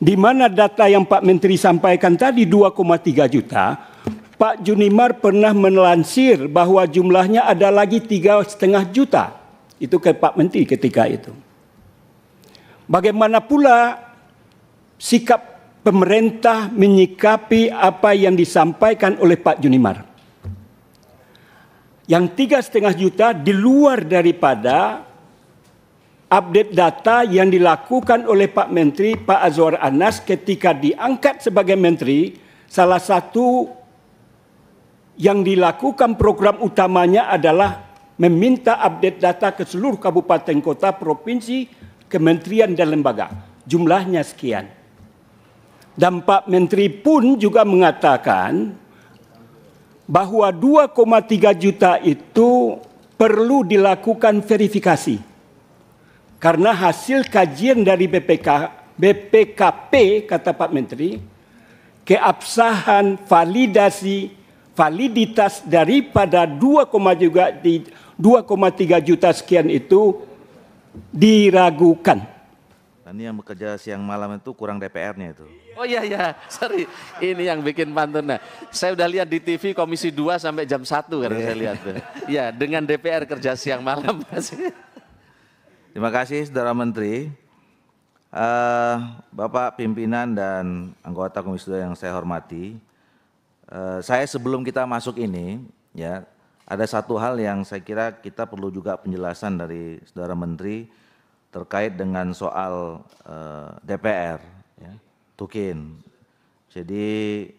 di mana data yang Pak Menteri sampaikan tadi 2,3 juta, Pak Junimar pernah melansir bahwa jumlahnya ada lagi tiga setengah juta. Itu ke Pak Menteri ketika itu. Bagaimana pula sikap pemerintah menyikapi apa yang disampaikan oleh Pak Junimar? Yang tiga setengah juta di luar daripada update data yang dilakukan oleh Pak Menteri Pak Azwar Anas ketika diangkat sebagai menteri, salah satu yang dilakukan program utamanya adalah meminta update data ke seluruh kabupaten kota, provinsi, kementerian dan lembaga. Jumlahnya sekian. Dan Pak Menteri pun juga mengatakan bahwa 2,3 juta itu perlu dilakukan verifikasi karena hasil kajian dari BPK, BPKP, kata Pak Menteri, keabsahan validasi validitas daripada juga 2,3 juta sekian itu diragukan. Tadi yang bekerja siang malam itu kurang DPR-nya itu. Oh iya iya, sorry. Ini yang bikin pantunnya. Saya udah lihat di TV Komisi 2 sampai jam 1 karena yeah. saya lihat Ya Iya, dengan DPR kerja siang malam masih. Terima kasih saudara menteri, uh, Bapak pimpinan dan anggota komisi dua yang saya hormati. Uh, saya sebelum kita masuk ini, ya ada satu hal yang saya kira kita perlu juga penjelasan dari saudara menteri terkait dengan soal uh, eh, DPR, ya, Tukin. Jadi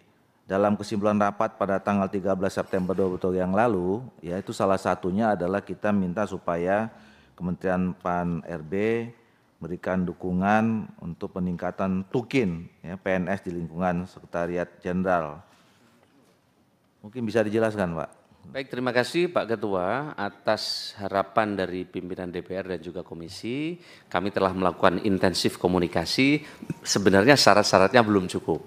dalam kesimpulan rapat pada tanggal 13 September 2020 yang lalu, ya itu salah satunya adalah kita minta supaya Kementerian Pan RB memberikan dukungan untuk peningkatan tukin ya, PNS di lingkungan Sekretariat Jenderal. Mungkin bisa dijelaskan, Pak. Baik, terima kasih Pak Ketua atas harapan dari pimpinan DPR dan juga komisi. Kami telah melakukan intensif komunikasi. Sebenarnya syarat-syaratnya belum cukup.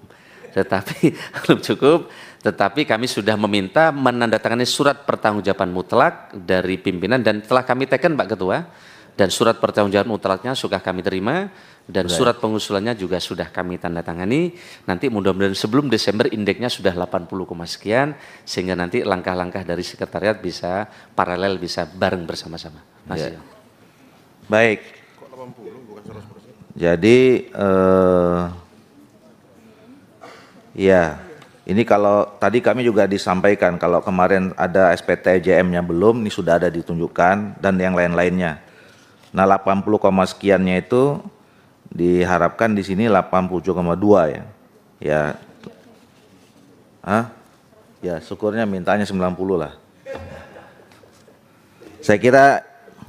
Tetapi belum cukup, tetapi kami sudah meminta menandatangani surat pertanggungjawaban mutlak dari pimpinan dan telah kami teken Pak Ketua dan surat pertanggungjawaban mutlaknya sudah kami terima dan Baik. surat pengusulannya juga sudah kami tanda tangani. Nanti mudah-mudahan sebelum Desember indeksnya sudah 80, sekian sehingga nanti langkah-langkah dari sekretariat bisa paralel bisa bareng bersama-sama. Mas. Ya. Baik. Jadi eh, ya ini kalau tadi kami juga disampaikan kalau kemarin ada SPT JM-nya belum, ini sudah ada ditunjukkan dan yang lain-lainnya. Nah 80, sekiannya itu diharapkan di sini 87,2 ya. Ya. Hah? Ya, syukurnya mintanya 90 lah. Saya kira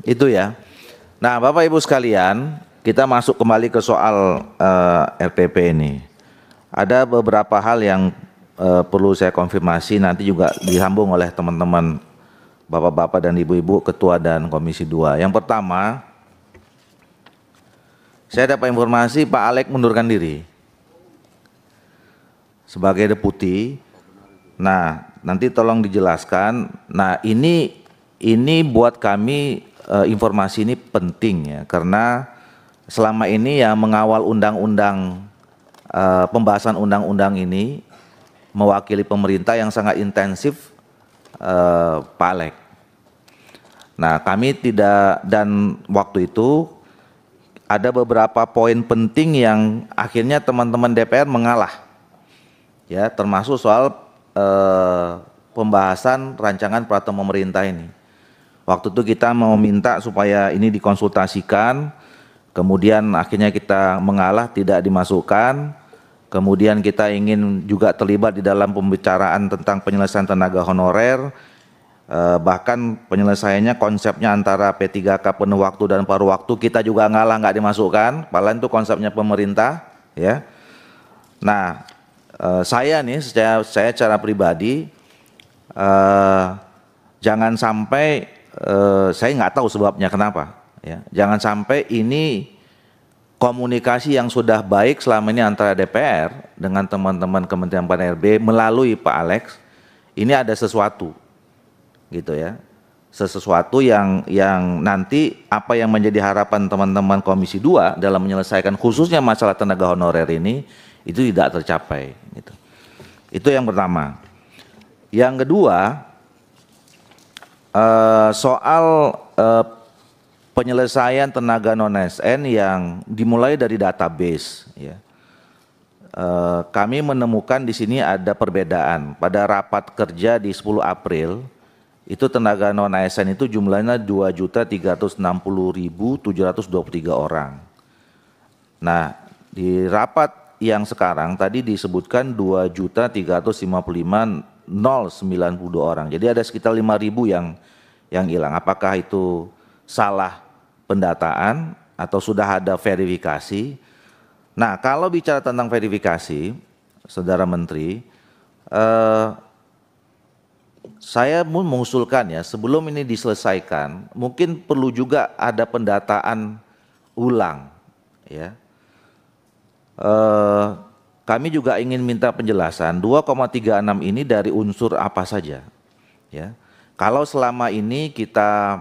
itu ya. Nah, Bapak Ibu sekalian, kita masuk kembali ke soal uh, eh, RPP ini. Ada beberapa hal yang uh, perlu saya konfirmasi nanti juga disambung oleh teman-teman bapak-bapak dan ibu-ibu ketua dan komisi 2. Yang pertama, saya dapat informasi Pak Alek mundurkan diri sebagai deputi. Nah, nanti tolong dijelaskan. Nah, ini ini buat kami uh, informasi ini penting ya karena selama ini yang mengawal undang-undang uh, pembahasan undang-undang ini mewakili pemerintah yang sangat intensif eh, Palek. Nah kami tidak dan waktu itu ada beberapa poin penting yang akhirnya teman-teman DPR mengalah, ya termasuk soal eh, pembahasan rancangan peraturan pemerintah ini. Waktu itu kita mau minta supaya ini dikonsultasikan, kemudian akhirnya kita mengalah tidak dimasukkan Kemudian kita ingin juga terlibat di dalam pembicaraan tentang penyelesaian tenaga honorer, eh, bahkan penyelesaiannya konsepnya antara P3K penuh waktu dan paruh waktu kita juga ngalah nggak dimasukkan, paling itu konsepnya pemerintah, ya. Nah, eh, saya nih, saya, saya secara pribadi, eh, jangan sampai, saya nggak tahu sebabnya kenapa, ya. Jangan sampai ini komunikasi yang sudah baik selama ini antara DPR dengan teman-teman Kementerian Pan RB melalui Pak Alex ini ada sesuatu gitu ya sesuatu yang yang nanti apa yang menjadi harapan teman-teman Komisi 2 dalam menyelesaikan khususnya masalah tenaga honorer ini itu tidak tercapai gitu. Itu yang pertama. Yang kedua eh, soal eh, penyelesaian tenaga non SN yang dimulai dari database. Ya. E, kami menemukan di sini ada perbedaan. Pada rapat kerja di 10 April, itu tenaga non ASN itu jumlahnya 2.360.723 orang. Nah, di rapat yang sekarang tadi disebutkan 2.355.092 orang. Jadi ada sekitar 5.000 yang yang hilang. Apakah itu salah pendataan atau sudah ada verifikasi. Nah, kalau bicara tentang verifikasi, Saudara Menteri, eh, saya mengusulkan ya, sebelum ini diselesaikan, mungkin perlu juga ada pendataan ulang, ya. Eh, kami juga ingin minta penjelasan 2,36 ini dari unsur apa saja, ya. Kalau selama ini kita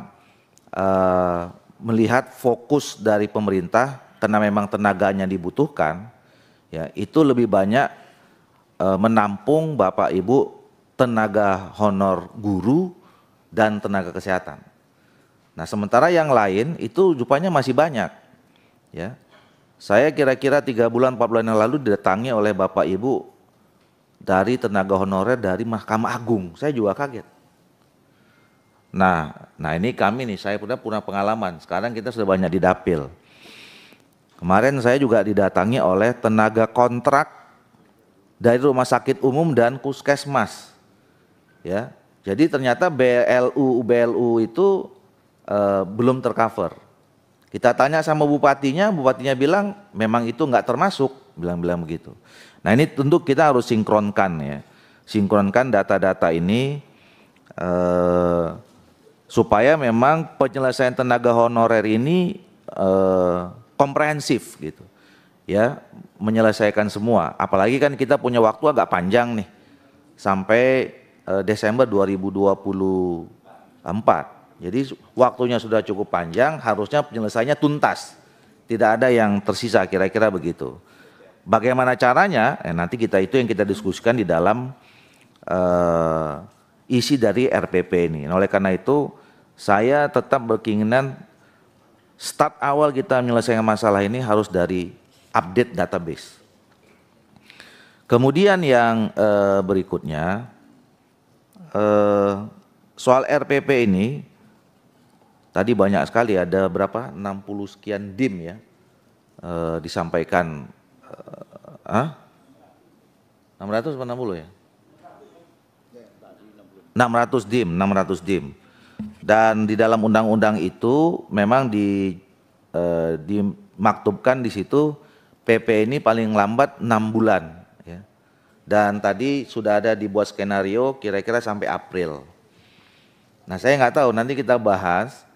eh, melihat fokus dari pemerintah karena memang tenaganya dibutuhkan ya itu lebih banyak e, menampung Bapak Ibu tenaga honor guru dan tenaga kesehatan. Nah, sementara yang lain itu rupanya masih banyak. Ya. Saya kira-kira tiga bulan, empat bulan yang lalu didatangi oleh Bapak Ibu dari tenaga honorer dari Mahkamah Agung. Saya juga kaget. Nah, nah ini kami nih, saya punya punya pengalaman. Sekarang kita sudah banyak di dapil. Kemarin saya juga didatangi oleh tenaga kontrak dari rumah sakit umum dan puskesmas. Ya, jadi ternyata BLU BLU itu eh, belum tercover. Kita tanya sama bupatinya, bupatinya bilang memang itu nggak termasuk, bilang-bilang begitu. Nah ini tentu kita harus sinkronkan ya, sinkronkan data-data ini. Eh, supaya memang penyelesaian tenaga honorer ini eh, komprehensif gitu ya menyelesaikan semua apalagi kan kita punya waktu agak panjang nih sampai eh, Desember 2024 jadi waktunya sudah cukup panjang harusnya penyelesaiannya tuntas tidak ada yang tersisa kira-kira begitu bagaimana caranya eh, nanti kita itu yang kita diskusikan di dalam eh, isi dari RPP ini. Nah, oleh karena itu saya tetap berkeinginan start awal kita menyelesaikan masalah ini harus dari update database. Kemudian yang eh, berikutnya eh, soal RPP ini tadi banyak sekali ada berapa 60 sekian dim ya eh, disampaikan eh, ah 60 ya 600 dim, 600 dim. Dan di dalam undang-undang itu memang di eh, dimaktubkan di situ PP ini paling lambat 6 bulan ya. Dan tadi sudah ada dibuat skenario kira-kira sampai April. Nah, saya nggak tahu nanti kita bahas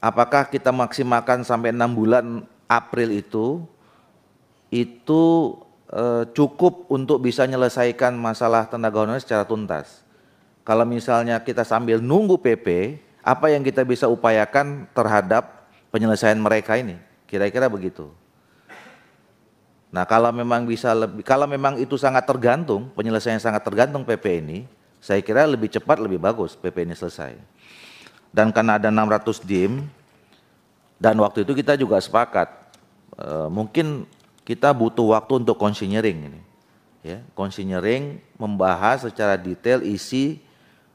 apakah kita maksimalkan sampai 6 bulan April itu itu Eh, cukup untuk bisa menyelesaikan masalah tenaga honorer secara tuntas. Kalau misalnya kita sambil nunggu PP, apa yang kita bisa upayakan terhadap penyelesaian mereka ini? Kira-kira begitu. Nah, kalau memang bisa lebih kalau memang itu sangat tergantung, penyelesaian sangat tergantung PP ini, saya kira lebih cepat lebih bagus PP ini selesai. Dan karena ada 600 dim dan waktu itu kita juga sepakat eh, mungkin kita butuh waktu untuk konsinyering ini. Ya, konsinyering membahas secara detail isi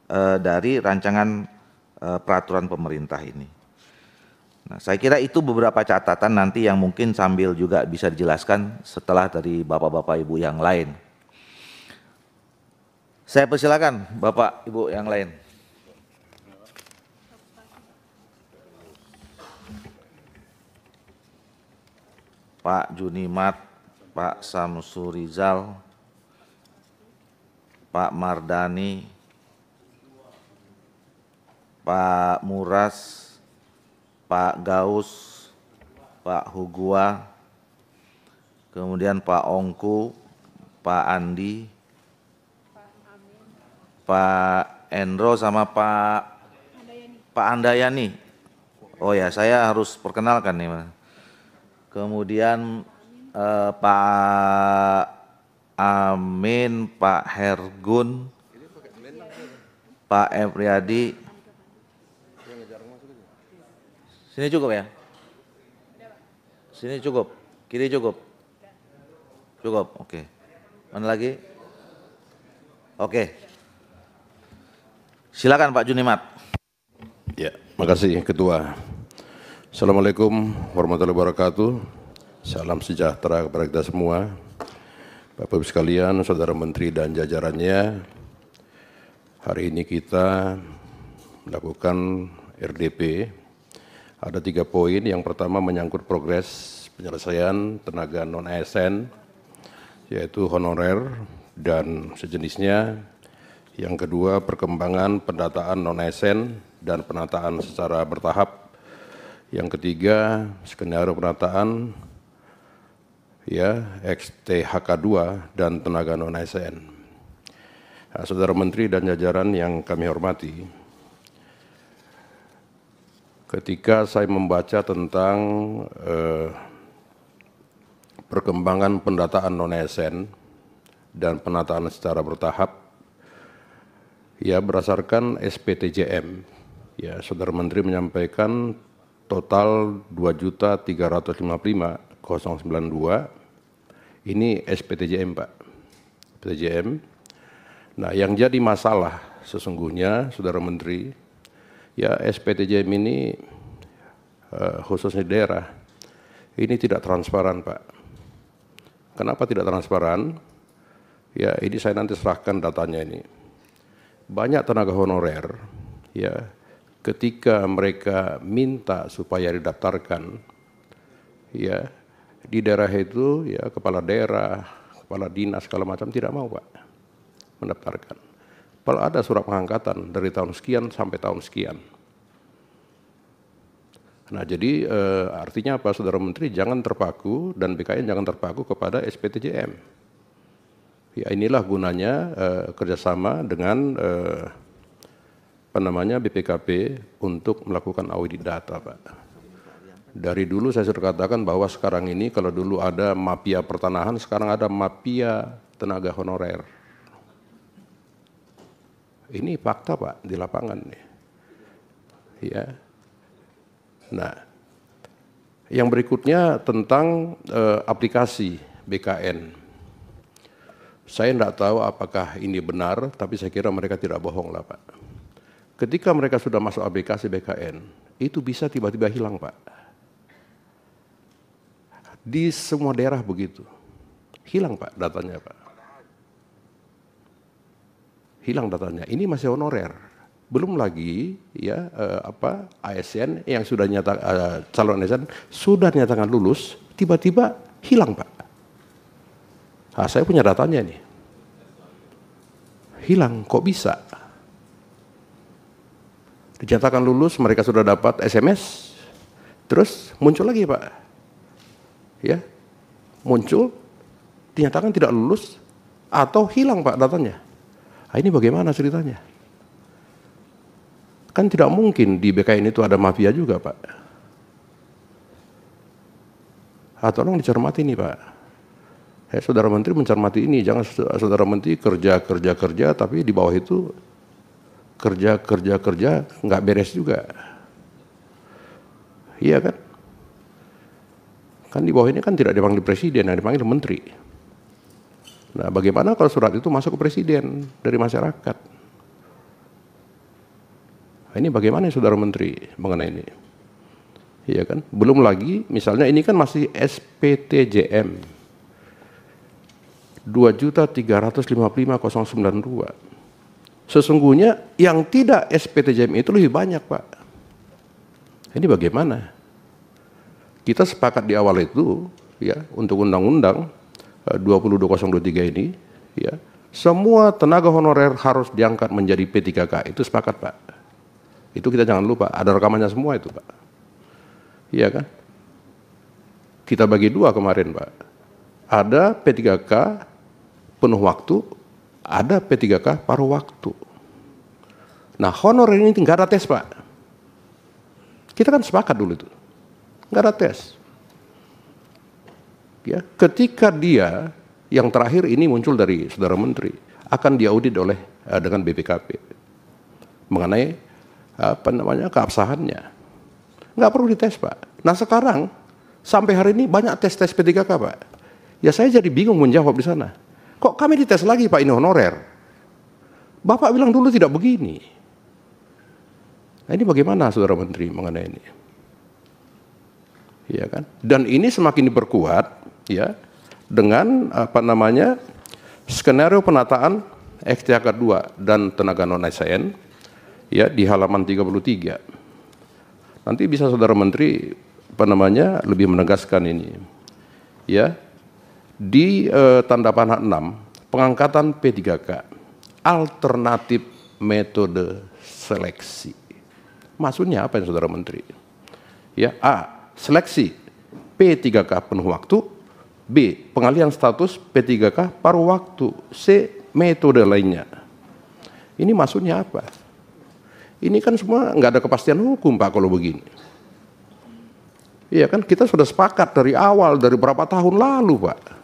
uh, dari rancangan uh, peraturan pemerintah ini. Nah, saya kira itu beberapa catatan nanti yang mungkin sambil juga bisa dijelaskan setelah dari bapak-bapak ibu yang lain. Saya persilakan Bapak Ibu yang lain. Pak Junimat, Pak Samsu Rizal, Pak Mardani, Pak Muras, Pak Gaus, Pak Hugua, kemudian Pak Ongku, Pak Andi, Pak Endro sama Pak Andayani. Pak Andayani. Oh ya, saya harus perkenalkan nih, Mas kemudian eh, Pak Amin, Pak Hergun, Pak Emriyadi. Sini cukup ya? Sini cukup, kiri cukup. Cukup, oke. Okay. Mana lagi? Oke. Okay. Silakan Pak Junimat. Ya, makasih Ketua. Assalamualaikum warahmatullahi wabarakatuh. Salam sejahtera kepada kita semua. Bapak-Ibu sekalian, Saudara Menteri dan jajarannya, hari ini kita melakukan RDP. Ada tiga poin. Yang pertama menyangkut progres penyelesaian tenaga non-ASN, yaitu honorer dan sejenisnya. Yang kedua, perkembangan pendataan non-ASN dan penataan secara bertahap yang ketiga, skenario penataan ya XTHK2 dan tenaga non ASN. Nah, Saudara Menteri dan jajaran yang kami hormati, ketika saya membaca tentang eh, perkembangan pendataan non ASN dan penataan secara bertahap ya berdasarkan SPTJM ya Saudara Menteri menyampaikan total 2.355.092 ini SPTJM Pak. SPTJM. Nah, yang jadi masalah sesungguhnya Saudara Menteri ya SPTJM ini eh, khususnya daerah ini tidak transparan Pak. Kenapa tidak transparan? Ya, ini saya nanti serahkan datanya ini. Banyak tenaga honorer ya ketika mereka minta supaya didaftarkan ya di daerah itu ya kepala daerah, kepala dinas segala macam tidak mau Pak mendaftarkan. Kalau ada surat pengangkatan dari tahun sekian sampai tahun sekian. Nah jadi e, artinya apa Saudara Menteri jangan terpaku dan BKN jangan terpaku kepada SPTJM. Ya inilah gunanya e, kerjasama dengan e, apa namanya BPKP untuk melakukan audit data, Pak. Dari dulu saya sudah katakan bahwa sekarang ini kalau dulu ada mafia pertanahan, sekarang ada mafia tenaga honorer. Ini fakta, Pak, di lapangan nih. Ya. Nah, yang berikutnya tentang eh, aplikasi BKN. Saya tidak tahu apakah ini benar, tapi saya kira mereka tidak bohong lah Pak. Ketika mereka sudah masuk ABK, CBKN, itu bisa tiba-tiba hilang, Pak. Di semua daerah begitu. Hilang, Pak, datanya, Pak. Hilang datanya. Ini masih honorer. Belum lagi ya eh, apa ASN yang sudah nyata eh, calon ASN sudah nyatakan lulus, tiba-tiba hilang, Pak. Nah, saya punya datanya nih. Hilang, kok bisa? Dinyatakan lulus, mereka sudah dapat SMS. Terus muncul lagi Pak. Ya, muncul, dinyatakan tidak lulus, atau hilang Pak datanya. Nah, ini bagaimana ceritanya? Kan tidak mungkin di BKN itu ada mafia juga Pak. Ah, tolong dicermati nih Pak. Eh, saudara menteri mencermati ini, jangan saudara menteri kerja kerja kerja tapi di bawah itu kerja kerja kerja nggak beres juga iya kan kan di bawah ini kan tidak dipanggil presiden yang nah dipanggil menteri nah bagaimana kalau surat itu masuk ke presiden dari masyarakat nah, ini bagaimana ya, saudara menteri mengenai ini iya kan belum lagi misalnya ini kan masih SPTJM 2.355.092 Sesungguhnya yang tidak SPTJM itu lebih banyak, Pak. Ini bagaimana? Kita sepakat di awal itu ya untuk undang-undang 22023 eh, ini ya semua tenaga honorer harus diangkat menjadi P3K. Itu sepakat, Pak. Itu kita jangan lupa, ada rekamannya semua itu, Pak. Iya kan? Kita bagi dua kemarin, Pak. Ada P3K penuh waktu, ada P3K paruh waktu. Nah honor ini tinggal ada tes pak. Kita kan sepakat dulu itu. Nggak ada tes. Ya, ketika dia yang terakhir ini muncul dari saudara menteri akan diaudit oleh eh, dengan BPKP mengenai apa namanya keabsahannya. Nggak perlu dites pak. Nah sekarang sampai hari ini banyak tes tes P3K pak. Ya saya jadi bingung menjawab di sana Kok kami dites lagi Pak ini honorer? Bapak bilang dulu tidak begini. Nah, ini bagaimana Saudara Menteri mengenai ini? Ya kan? Dan ini semakin diperkuat ya dengan apa namanya? skenario penataan XTH kedua dan tenaga non ASN ya di halaman 33. Nanti bisa Saudara Menteri apa namanya lebih menegaskan ini. Ya, di eh, tanda panah 6, pengangkatan P3K, alternatif metode seleksi. Maksudnya apa yang Saudara Menteri? Ya, A. Seleksi P3K penuh waktu, B. pengalian status P3K paruh waktu, C. Metode lainnya. Ini maksudnya apa? Ini kan semua nggak ada kepastian hukum Pak kalau begini. Iya kan kita sudah sepakat dari awal dari berapa tahun lalu Pak.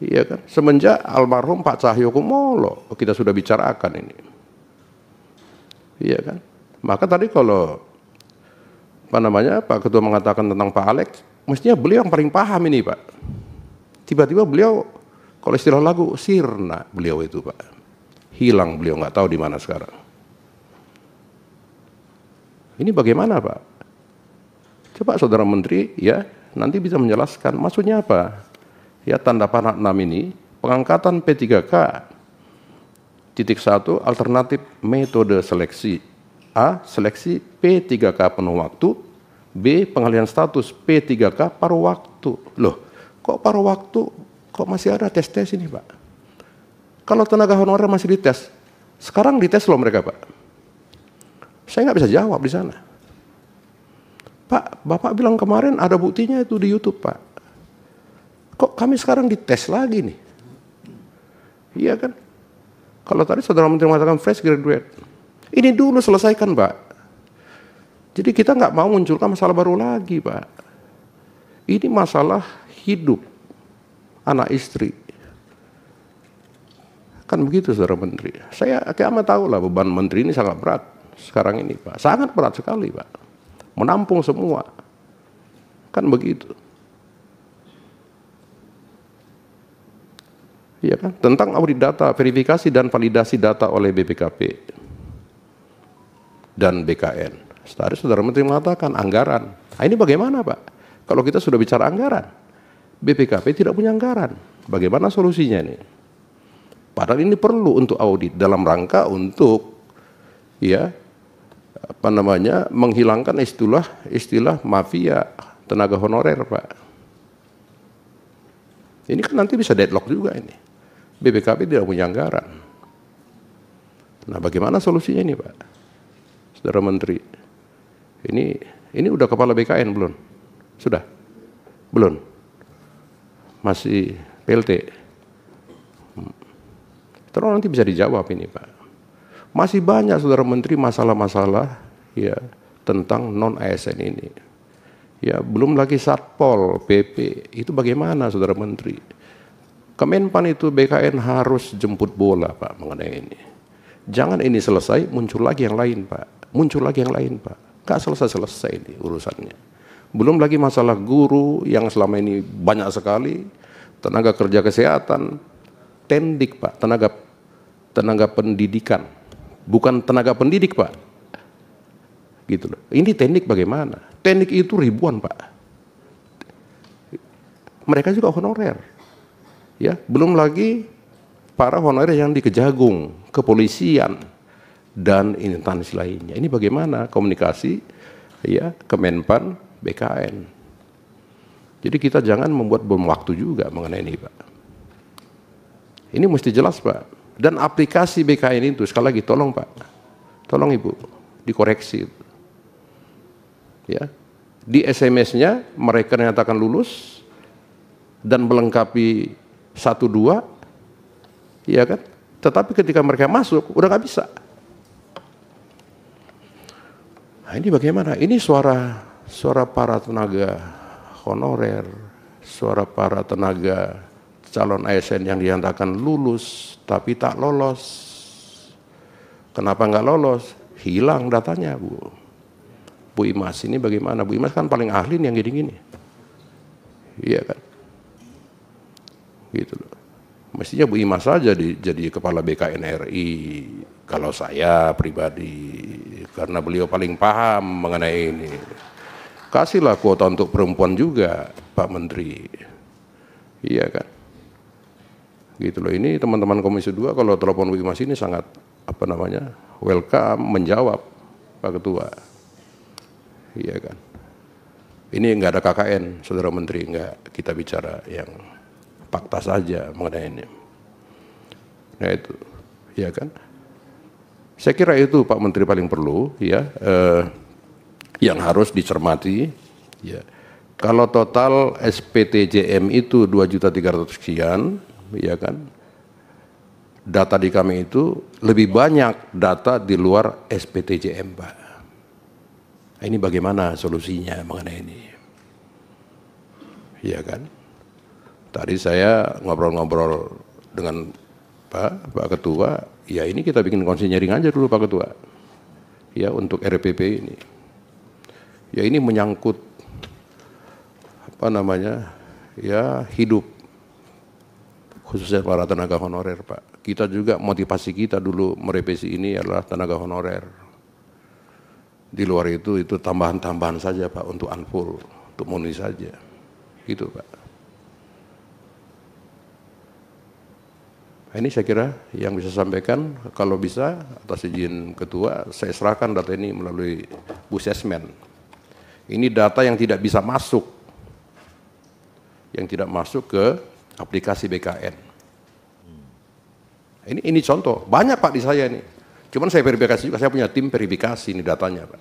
Iya kan? Semenjak almarhum Pak Cahyo kumolo, kita sudah bicarakan ini. Iya kan? Maka tadi kalau apa namanya Pak Ketua mengatakan tentang Pak Alex, mestinya beliau yang paling paham ini Pak. Tiba-tiba beliau kalau istilah lagu sirna beliau itu Pak. Hilang beliau nggak tahu di mana sekarang. Ini bagaimana Pak? Coba saudara menteri ya nanti bisa menjelaskan maksudnya apa? ya tanda panah 6 ini, pengangkatan P3K titik satu alternatif metode seleksi A. Seleksi P3K penuh waktu B. Pengalihan status P3K paruh waktu Loh, kok paruh waktu kok masih ada tes-tes ini Pak? Kalau tenaga honorer masih dites, sekarang dites loh mereka Pak. Saya nggak bisa jawab di sana. Pak, Bapak bilang kemarin ada buktinya itu di Youtube Pak. Kok kami sekarang dites lagi nih? Iya kan? Kalau tadi saudara menteri mengatakan fresh graduate, ini dulu selesaikan, Pak. Jadi kita nggak mau munculkan masalah baru lagi, Pak. Ini masalah hidup anak istri. Kan begitu, saudara menteri. Saya amat tahu lah beban menteri ini sangat berat sekarang ini, Pak. Sangat berat sekali, Pak. Menampung semua. Kan begitu. ya kan? tentang audit data, verifikasi dan validasi data oleh BPKP dan BKN. Tadi saudara menteri mengatakan anggaran. Nah, ini bagaimana pak? Kalau kita sudah bicara anggaran, BPKP tidak punya anggaran. Bagaimana solusinya ini? Padahal ini perlu untuk audit dalam rangka untuk ya apa namanya menghilangkan istilah istilah mafia tenaga honorer pak. Ini kan nanti bisa deadlock juga ini. BBKP tidak punya anggaran. Nah, bagaimana solusinya ini, Pak? Saudara Menteri, ini ini udah kepala BKN belum? Sudah? Belum. Masih PLT. Hmm. Terus nanti bisa dijawab ini, Pak. Masih banyak saudara menteri masalah-masalah ya tentang non ASN ini. Ya, belum lagi Satpol, PP. Itu bagaimana saudara menteri? Kemenpan itu BKN harus jemput bola Pak mengenai ini. Jangan ini selesai muncul lagi yang lain Pak. Muncul lagi yang lain Pak. Gak selesai-selesai ini urusannya. Belum lagi masalah guru yang selama ini banyak sekali. Tenaga kerja kesehatan. Tendik Pak, tenaga tenaga pendidikan. Bukan tenaga pendidik Pak. Gitu loh. Ini teknik bagaimana? Teknik itu ribuan Pak. Mereka juga honorer Ya, belum lagi para honorer yang dikejagung kepolisian dan instansi lainnya. Ini bagaimana komunikasi ya Kemenpan BKN. Jadi kita jangan membuat bom waktu juga mengenai ini, Pak. Ini mesti jelas, Pak. Dan aplikasi BKN itu sekali lagi tolong, Pak. Tolong Ibu dikoreksi. Ya. Di SMS-nya mereka nyatakan lulus dan melengkapi satu dua, ya kan? Tetapi ketika mereka masuk, udah nggak bisa. Nah, ini bagaimana? Ini suara suara para tenaga honorer, suara para tenaga calon ASN yang dinyatakan lulus tapi tak lolos. Kenapa nggak lolos? Hilang datanya, Bu. Bu Imas ini bagaimana? Bu Imas kan paling ahli yang gini-gini. Iya kan? gitu loh. Mestinya Bu Ima saja di, jadi kepala BKN RI kalau saya pribadi karena beliau paling paham mengenai ini. Kasihlah kuota untuk perempuan juga, Pak Menteri. Iya kan? Gitu loh. Ini teman-teman Komisi 2 kalau telepon Bu Ima ini sangat apa namanya? welcome menjawab Pak Ketua. Iya kan? Ini enggak ada KKN, Saudara Menteri, enggak kita bicara yang fakta saja mengenai ini. Nah itu, ya kan? Saya kira itu Pak Menteri paling perlu, ya, eh, yang harus dicermati. Ya. Kalau total SPTJM itu juta 2.300 sekian, ya kan? Data di kami itu lebih banyak data di luar SPTJM, Pak. Nah, ini bagaimana solusinya mengenai ini? Iya kan? Tadi saya ngobrol-ngobrol dengan Pak, Pak Ketua, ya ini kita bikin konsinyering aja dulu Pak Ketua. Ya untuk RPP ini. Ya ini menyangkut apa namanya? Ya hidup khususnya para tenaga honorer Pak. Kita juga motivasi kita dulu merevisi ini adalah tenaga honorer. Di luar itu itu tambahan-tambahan saja Pak untuk unfull, untuk murni saja. Gitu Pak. Nah, ini saya kira yang bisa sampaikan kalau bisa atas izin ketua saya serahkan data ini melalui Bu Sesmen. Ini data yang tidak bisa masuk yang tidak masuk ke aplikasi BKN. Nah, ini ini contoh, banyak Pak di saya ini. Cuman saya verifikasi juga, saya punya tim verifikasi ini datanya Pak.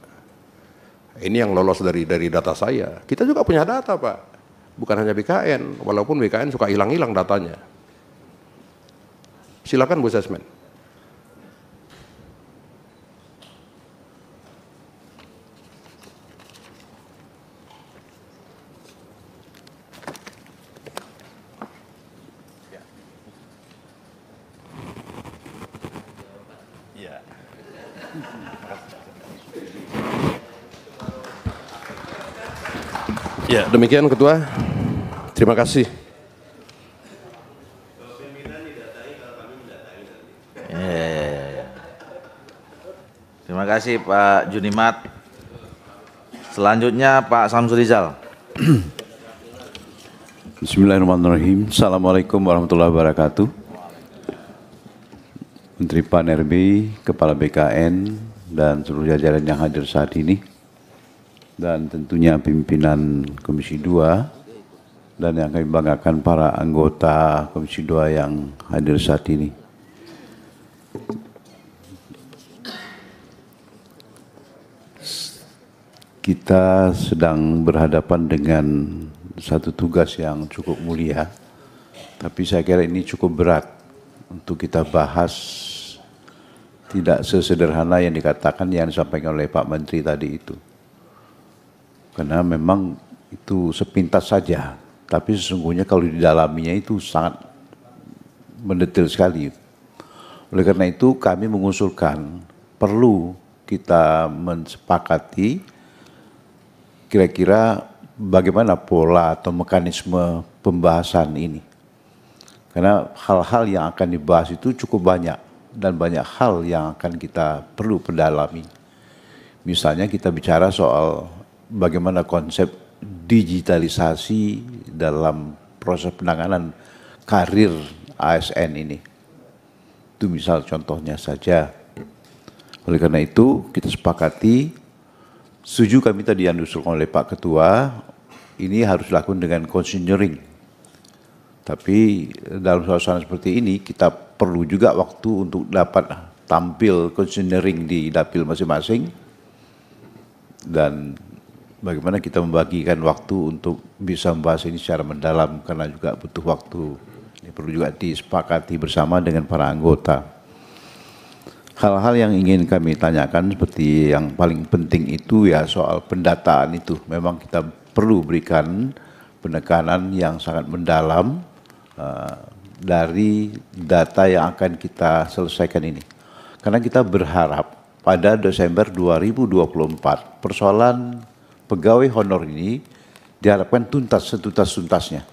Ini yang lolos dari dari data saya. Kita juga punya data Pak. Bukan hanya BKN, walaupun BKN suka hilang-hilang datanya. Silakan Bu Sesmen. Ya, demikian Ketua. Terima kasih. Terima kasih Pak Junimat. Selanjutnya Pak Samsurizal. Bismillahirrahmanirrahim. Assalamualaikum warahmatullahi wabarakatuh. Menteri Pan RB, Kepala BKN, dan seluruh jajaran yang hadir saat ini. Dan tentunya pimpinan Komisi 2 dan yang kami banggakan para anggota Komisi 2 yang hadir saat ini. kita sedang berhadapan dengan satu tugas yang cukup mulia, tapi saya kira ini cukup berat untuk kita bahas tidak sesederhana yang dikatakan yang disampaikan oleh Pak Menteri tadi itu. Karena memang itu sepintas saja, tapi sesungguhnya kalau didalaminya itu sangat mendetail sekali. Oleh karena itu kami mengusulkan perlu kita mensepakati kira-kira bagaimana pola atau mekanisme pembahasan ini. Karena hal-hal yang akan dibahas itu cukup banyak dan banyak hal yang akan kita perlu pendalami. Misalnya kita bicara soal bagaimana konsep digitalisasi dalam proses penanganan karir ASN ini. Itu misal contohnya saja. Oleh karena itu kita sepakati Setuju kami tadi yang diusulkan oleh Pak Ketua, ini harus dilakukan dengan konsinyering. Tapi dalam suasana seperti ini kita perlu juga waktu untuk dapat tampil konsinyering di dapil masing-masing dan bagaimana kita membagikan waktu untuk bisa membahas ini secara mendalam karena juga butuh waktu. Ini perlu juga disepakati bersama dengan para anggota hal-hal yang ingin kami tanyakan seperti yang paling penting itu ya soal pendataan itu. Memang kita perlu berikan penekanan yang sangat mendalam uh, dari data yang akan kita selesaikan ini. Karena kita berharap pada Desember 2024 persoalan pegawai honor ini diharapkan tuntas setuntas-tuntasnya.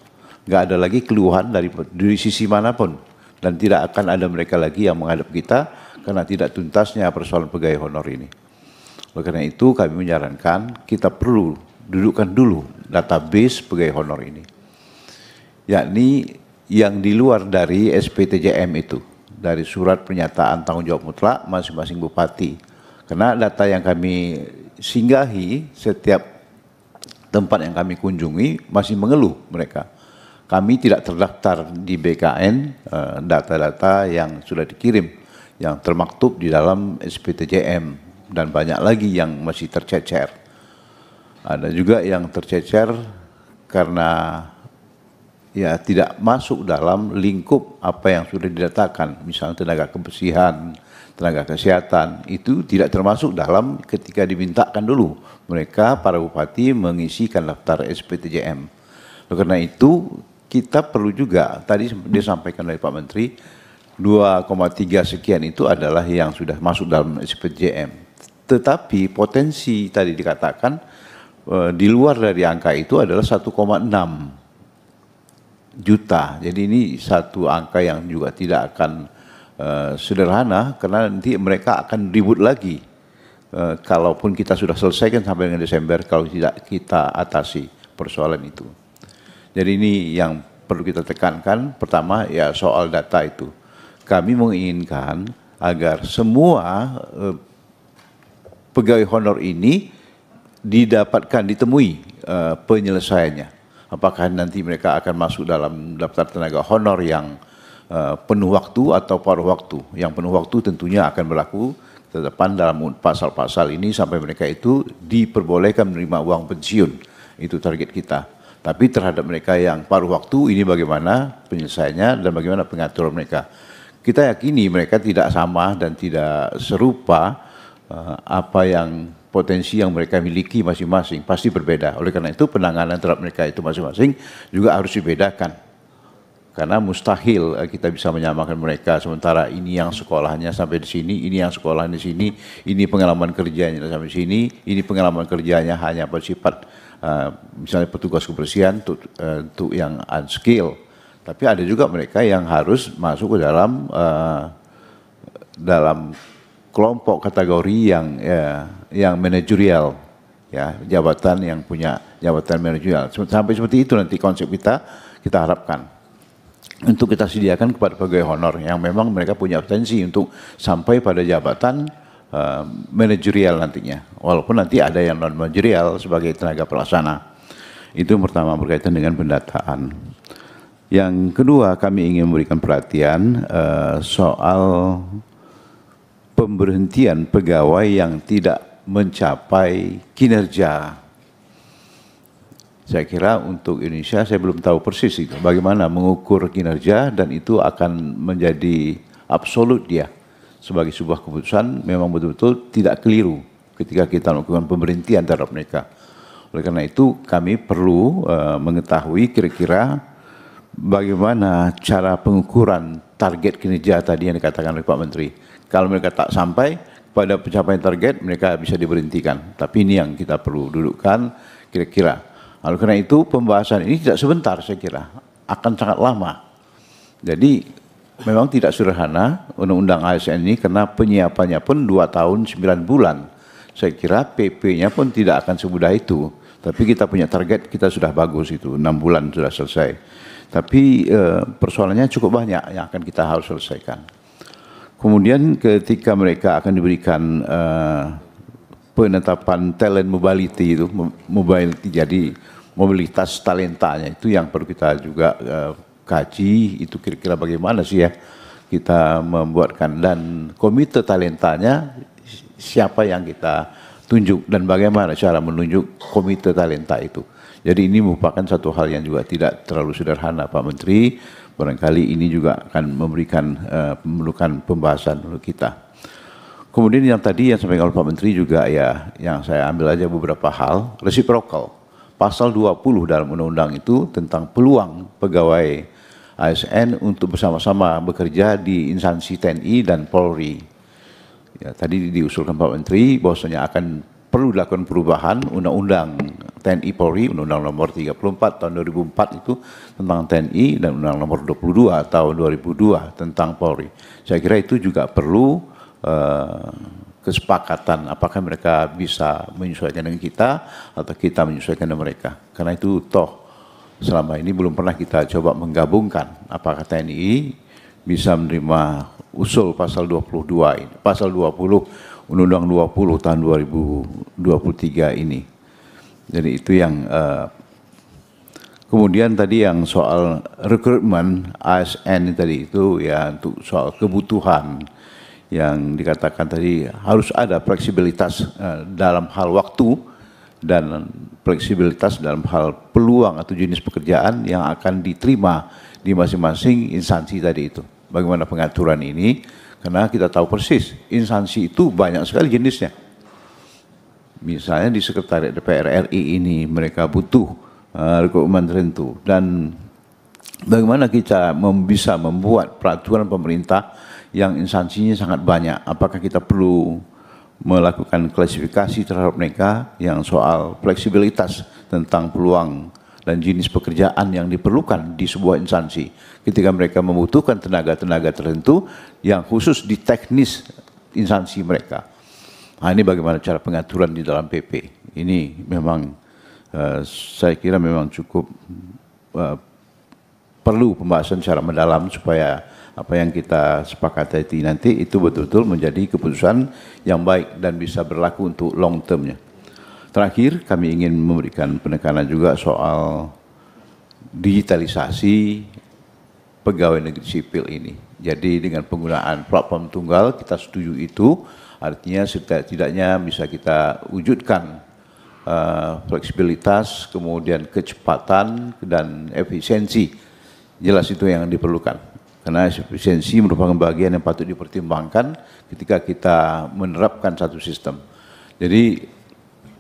Nggak ada lagi keluhan dari, dari sisi manapun. Dan tidak akan ada mereka lagi yang menghadap kita karena tidak tuntasnya persoalan pegawai honor ini. Oleh karena itu kami menyarankan kita perlu dudukkan dulu database pegawai honor ini. Yakni yang di luar dari SPTJM itu, dari surat pernyataan tanggung jawab mutlak masing-masing bupati. Karena data yang kami singgahi setiap tempat yang kami kunjungi masih mengeluh mereka. Kami tidak terdaftar di BKN eh, data-data yang sudah dikirim yang termaktub di dalam SPTJM dan banyak lagi yang masih tercecer. Ada juga yang tercecer karena ya tidak masuk dalam lingkup apa yang sudah didatakan, misalnya tenaga kebersihan, tenaga kesehatan itu tidak termasuk dalam ketika dimintakan dulu mereka para bupati mengisikan daftar SPTJM. Oleh karena itu kita perlu juga tadi disampaikan oleh Pak Menteri 2,3 sekian itu adalah yang sudah masuk dalam SPJM. Tetapi potensi tadi dikatakan eh, di luar dari angka itu adalah 1,6 juta. Jadi ini satu angka yang juga tidak akan eh, sederhana karena nanti mereka akan ribut lagi. Eh, kalaupun kita sudah selesaikan sampai dengan Desember kalau tidak kita atasi persoalan itu. Jadi ini yang perlu kita tekankan pertama ya soal data itu kami menginginkan agar semua eh, pegawai honor ini didapatkan ditemui eh, penyelesaiannya. Apakah nanti mereka akan masuk dalam daftar tenaga honor yang uh, penuh waktu atau paruh waktu? Yang penuh waktu tentunya akan berlaku ke depan dalam pasal-pasal ini sampai mereka itu diperbolehkan menerima uang pensiun. Itu target kita. Tapi terhadap mereka yang paruh waktu ini bagaimana penyelesaiannya dan bagaimana pengaturan mereka. Kita yakini mereka tidak sama dan tidak serupa uh, apa yang potensi yang mereka miliki masing-masing pasti berbeda. Oleh karena itu penanganan terhadap mereka itu masing-masing juga harus dibedakan. Karena mustahil eh, kita bisa menyamakan mereka sementara ini yang sekolahnya sampai di sini, ini yang sekolah di sini, ini pengalaman kerjanya sampai di sini, ini pengalaman kerjanya hanya bersifat uh, misalnya petugas kebersihan untuk, uh, untuk yang unskilled tapi ada juga mereka yang harus masuk ke dalam uh, dalam kelompok kategori yang ya, yang manajerial ya jabatan yang punya jabatan manajerial sampai seperti itu nanti konsep kita kita harapkan untuk kita sediakan kepada pegawai honor yang memang mereka punya potensi untuk sampai pada jabatan uh, eh, manajerial nantinya walaupun nanti ada yang non manajerial sebagai tenaga pelaksana itu pertama berkaitan dengan pendataan yang kedua kami ingin memberikan perhatian uh, soal pemberhentian pegawai yang tidak mencapai kinerja. Saya kira untuk Indonesia saya belum tahu persis itu bagaimana mengukur kinerja dan itu akan menjadi absolut dia sebagai sebuah keputusan memang betul-betul tidak keliru ketika kita melakukan pemberhentian terhadap mereka. Oleh karena itu kami perlu uh, mengetahui kira-kira bagaimana cara pengukuran target kinerja tadi yang dikatakan oleh Pak Menteri. Kalau mereka tak sampai pada pencapaian target, mereka bisa diberhentikan. Tapi ini yang kita perlu dudukkan kira-kira. Lalu karena itu pembahasan ini tidak sebentar saya kira, akan sangat lama. Jadi memang tidak sederhana undang-undang ASN ini karena penyiapannya pun 2 tahun 9 bulan. Saya kira PP-nya pun tidak akan semudah itu. Tapi kita punya target, kita sudah bagus itu, 6 bulan sudah selesai. Tapi eh, persoalannya cukup banyak yang akan kita harus selesaikan. Kemudian ketika mereka akan diberikan eh, penetapan talent mobility itu, mobility jadi mobilitas talentanya itu yang perlu kita juga eh, kaji itu kira-kira bagaimana sih ya kita membuatkan dan komite talentanya siapa yang kita tunjuk dan bagaimana cara menunjuk komite talenta itu. Jadi ini merupakan satu hal yang juga tidak terlalu sederhana Pak Menteri. Barangkali ini juga akan memberikan uh, memerlukan pembahasan untuk kita. Kemudian yang tadi yang sampai oleh Pak Menteri juga ya yang saya ambil aja beberapa hal Resiprokal Pasal 20 dalam undang-undang itu tentang peluang pegawai ASN untuk bersama-sama bekerja di instansi TNI dan Polri. Ya, tadi diusulkan Pak Menteri bahwasanya akan perlu dilakukan perubahan undang-undang TNI Polri, undang-undang nomor 34 tahun 2004 itu tentang TNI dan undang-undang nomor 22 tahun 2002 tentang Polri. Saya kira itu juga perlu uh, kesepakatan apakah mereka bisa menyesuaikan dengan kita atau kita menyesuaikan dengan mereka. Karena itu toh selama ini belum pernah kita coba menggabungkan apakah TNI bisa menerima usul pasal 22 ini, pasal 20 Undang-Undang 20 tahun 2023 ini. Jadi itu yang uh, kemudian tadi yang soal rekrutmen ASN tadi itu ya untuk soal kebutuhan yang dikatakan tadi harus ada fleksibilitas uh, dalam hal waktu dan fleksibilitas dalam hal peluang atau jenis pekerjaan yang akan diterima di masing-masing instansi tadi itu. Bagaimana pengaturan ini? Karena kita tahu persis, instansi itu banyak sekali jenisnya. Misalnya di Sekretariat DPR RI ini mereka butuh uh, rekrutmen tertentu. Dan bagaimana kita mem bisa membuat peraturan pemerintah yang instansinya sangat banyak. Apakah kita perlu melakukan klasifikasi terhadap mereka yang soal fleksibilitas tentang peluang dan jenis pekerjaan yang diperlukan di sebuah instansi ketika mereka membutuhkan tenaga-tenaga tertentu yang khusus di teknis instansi mereka. Nah, ini bagaimana cara pengaturan di dalam PP. Ini memang uh, saya kira memang cukup uh, perlu pembahasan secara mendalam supaya apa yang kita sepakati nanti itu betul-betul menjadi keputusan yang baik dan bisa berlaku untuk long termnya. Terakhir kami ingin memberikan penekanan juga soal digitalisasi pegawai negeri sipil ini. Jadi dengan penggunaan platform tunggal kita setuju itu artinya setidaknya bisa kita wujudkan uh, fleksibilitas, kemudian kecepatan dan efisiensi. Jelas itu yang diperlukan. Karena efisiensi merupakan bagian yang patut dipertimbangkan ketika kita menerapkan satu sistem. Jadi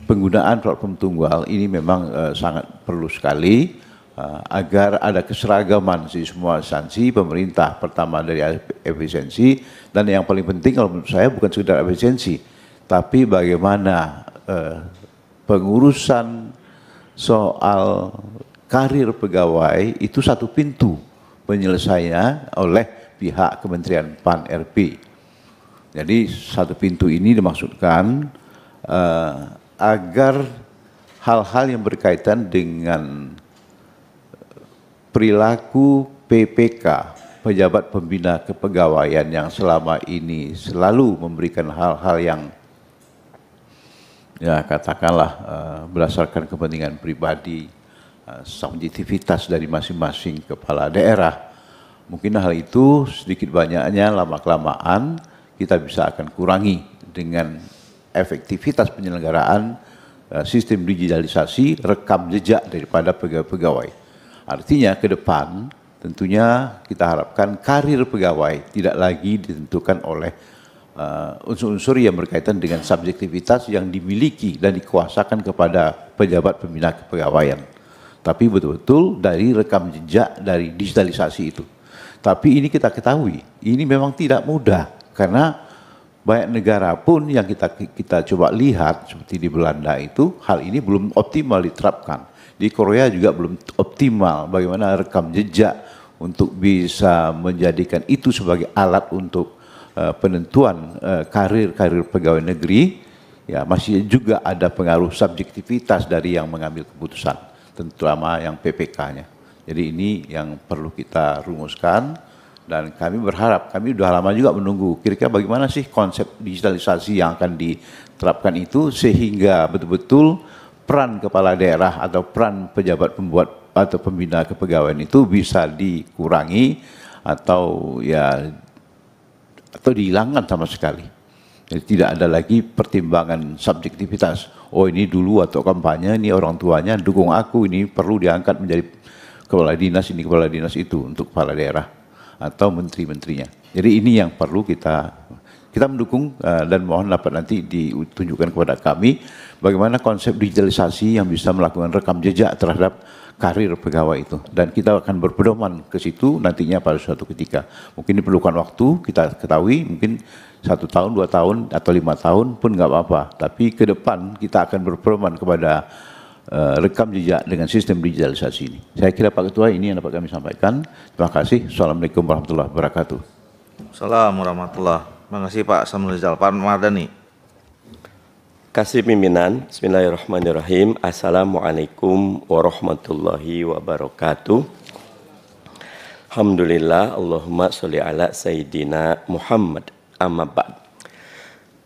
penggunaan platform tunggal ini memang uh, sangat perlu sekali Eh, agar ada keseragaman di semua sanksi pemerintah pertama dari efisiensi dan yang paling penting kalau menurut saya bukan sekedar efisiensi tapi bagaimana eh, pengurusan soal karir pegawai itu satu pintu penyelesaiannya oleh pihak Kementerian Pan RB. Jadi satu pintu ini dimaksudkan eh, agar hal-hal yang berkaitan dengan perilaku PPK, pejabat pembina kepegawaian yang selama ini selalu memberikan hal-hal yang ya katakanlah eh, berdasarkan kepentingan pribadi, eh, subjektivitas dari masing-masing kepala daerah. Mungkin hal itu sedikit banyaknya lama-kelamaan kita bisa akan kurangi dengan efektivitas penyelenggaraan eh, sistem digitalisasi rekam jejak daripada pegawai-pegawai Artinya ke depan tentunya kita harapkan karir pegawai tidak lagi ditentukan oleh eh, unsur-unsur uh, yang berkaitan dengan subjektivitas yang dimiliki dan dikuasakan kepada pejabat pembina kepegawaian. Tapi betul-betul dari rekam jejak dari digitalisasi itu. Tapi ini kita ketahui, ini memang tidak mudah karena banyak negara pun yang kita kita coba lihat seperti di Belanda itu hal ini belum optimal diterapkan di Korea juga belum optimal bagaimana rekam jejak untuk bisa menjadikan itu sebagai alat untuk uh, penentuan eh, karir-karir uh, pegawai negeri. Ya, masih juga ada pengaruh subjektivitas dari yang mengambil keputusan, terutama yang PPK-nya. Jadi ini yang perlu kita rumuskan dan kami berharap kami sudah lama juga menunggu kira-kira bagaimana sih konsep digitalisasi yang akan diterapkan itu sehingga betul-betul peran kepala daerah atau peran pejabat pembuat atau pembina kepegawaian itu bisa dikurangi atau ya atau dihilangkan sama sekali. Jadi tidak ada lagi pertimbangan subjektivitas. Oh ini dulu atau kampanye, ini orang tuanya dukung aku, ini perlu diangkat menjadi kepala dinas, ini kepala dinas itu untuk kepala daerah atau menteri-menterinya. Jadi ini yang perlu kita kita mendukung uh, dan mohon dapat nanti ditunjukkan kepada kami bagaimana konsep digitalisasi yang bisa melakukan rekam jejak terhadap karir pegawai itu dan kita akan berpedoman ke situ nantinya pada suatu ketika mungkin diperlukan waktu kita ketahui mungkin satu tahun dua tahun atau lima tahun pun nggak apa-apa tapi ke depan kita akan berpedoman kepada uh, rekam jejak dengan sistem digitalisasi ini saya kira Pak Ketua ini yang dapat kami sampaikan terima kasih Assalamualaikum warahmatullahi wabarakatuh Assalamualaikum warahmatullahi Makasih Pak Samuel Rizal. Pak Mardani. Kasih pimpinan. Bismillahirrahmanirrahim. Assalamualaikum warahmatullahi wabarakatuh. Alhamdulillah. Allahumma sholli ala Sayyidina Muhammad. Amma ba'd.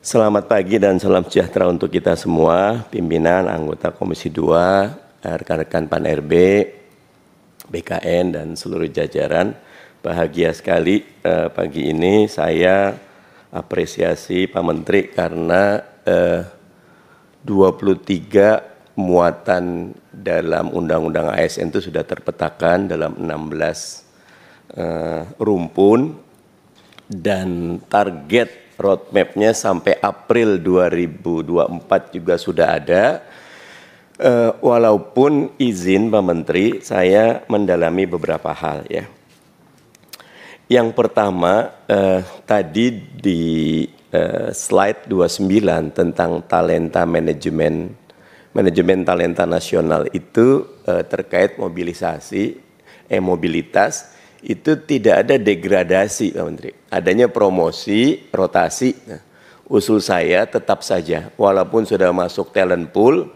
Selamat pagi dan salam sejahtera untuk kita semua, pimpinan anggota Komisi 2, rekan-rekan Pan RB, BKN dan seluruh jajaran. Bahagia sekali eh, pagi ini saya apresiasi Pak Menteri karena eh, 23 muatan dalam Undang-Undang ASN itu sudah terpetakan dalam 16 eh, rumpun dan target roadmapnya sampai April 2024 juga sudah ada. Eh, walaupun izin Pak Menteri, saya mendalami beberapa hal ya yang pertama eh, tadi di eh, slide 29 tentang talenta manajemen manajemen talenta nasional itu eh, terkait mobilisasi eh mobilitas itu tidak ada degradasi Pak Menteri. Adanya promosi, rotasi. Nah, usul saya tetap saja walaupun sudah masuk talent pool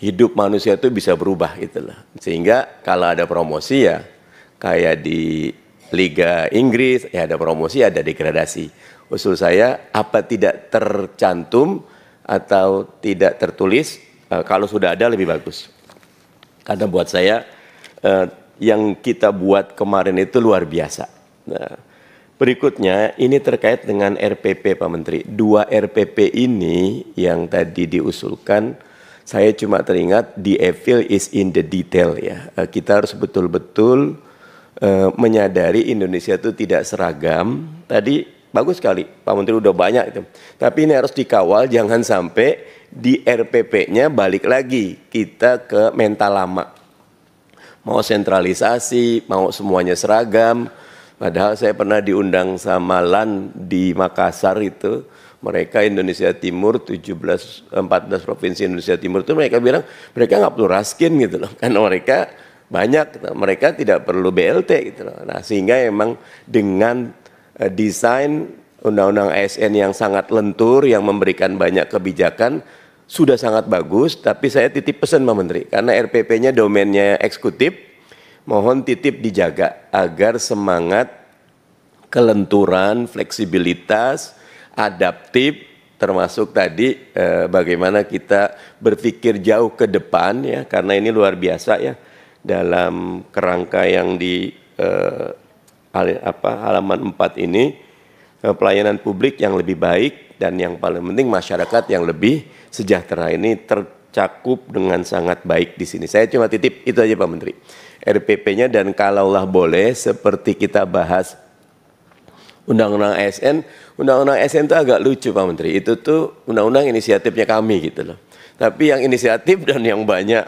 hidup manusia itu bisa berubah itulah. Sehingga kalau ada promosi ya kayak di Liga Inggris, ya ada promosi, ada degradasi. Usul saya apa tidak tercantum atau tidak tertulis, eh, kalau sudah ada lebih bagus. Karena buat saya eh, yang kita buat kemarin itu luar biasa. Nah, berikutnya ini terkait dengan RPP Pak Menteri. Dua RPP ini yang tadi diusulkan saya cuma teringat the evil is in the detail ya. Eh, kita harus betul-betul Eh, menyadari Indonesia itu tidak seragam. Tadi bagus sekali, Pak Menteri udah banyak itu. Tapi ini harus dikawal, jangan sampai di RPP-nya balik lagi kita ke mental lama. Mau sentralisasi, mau semuanya seragam. Padahal saya pernah diundang sama LAN di Makassar itu, mereka Indonesia Timur 17 14 provinsi Indonesia Timur itu mereka bilang mereka nggak perlu raskin gitu loh karena mereka banyak gitu. mereka tidak perlu BLT gitu loh. Nah, sehingga emang dengan uh, desain undang-undang ASN yang sangat lentur yang memberikan banyak kebijakan sudah sangat bagus tapi saya titip pesan Pak Menteri karena RPP-nya domainnya eksekutif mohon titip dijaga agar semangat kelenturan, fleksibilitas, adaptif termasuk tadi eh, bagaimana kita berpikir jauh ke depan ya karena ini luar biasa ya dalam kerangka yang di eh, apa, halaman 4 ini eh, pelayanan publik yang lebih baik dan yang paling penting masyarakat yang lebih sejahtera ini tercakup dengan sangat baik di sini. Saya cuma titip itu aja Pak Menteri. RPP-nya dan kalaulah boleh seperti kita bahas undang-undang ASN, undang-undang ASN itu agak lucu Pak Menteri. Itu tuh undang-undang inisiatifnya kami gitu loh. Tapi yang inisiatif dan yang banyak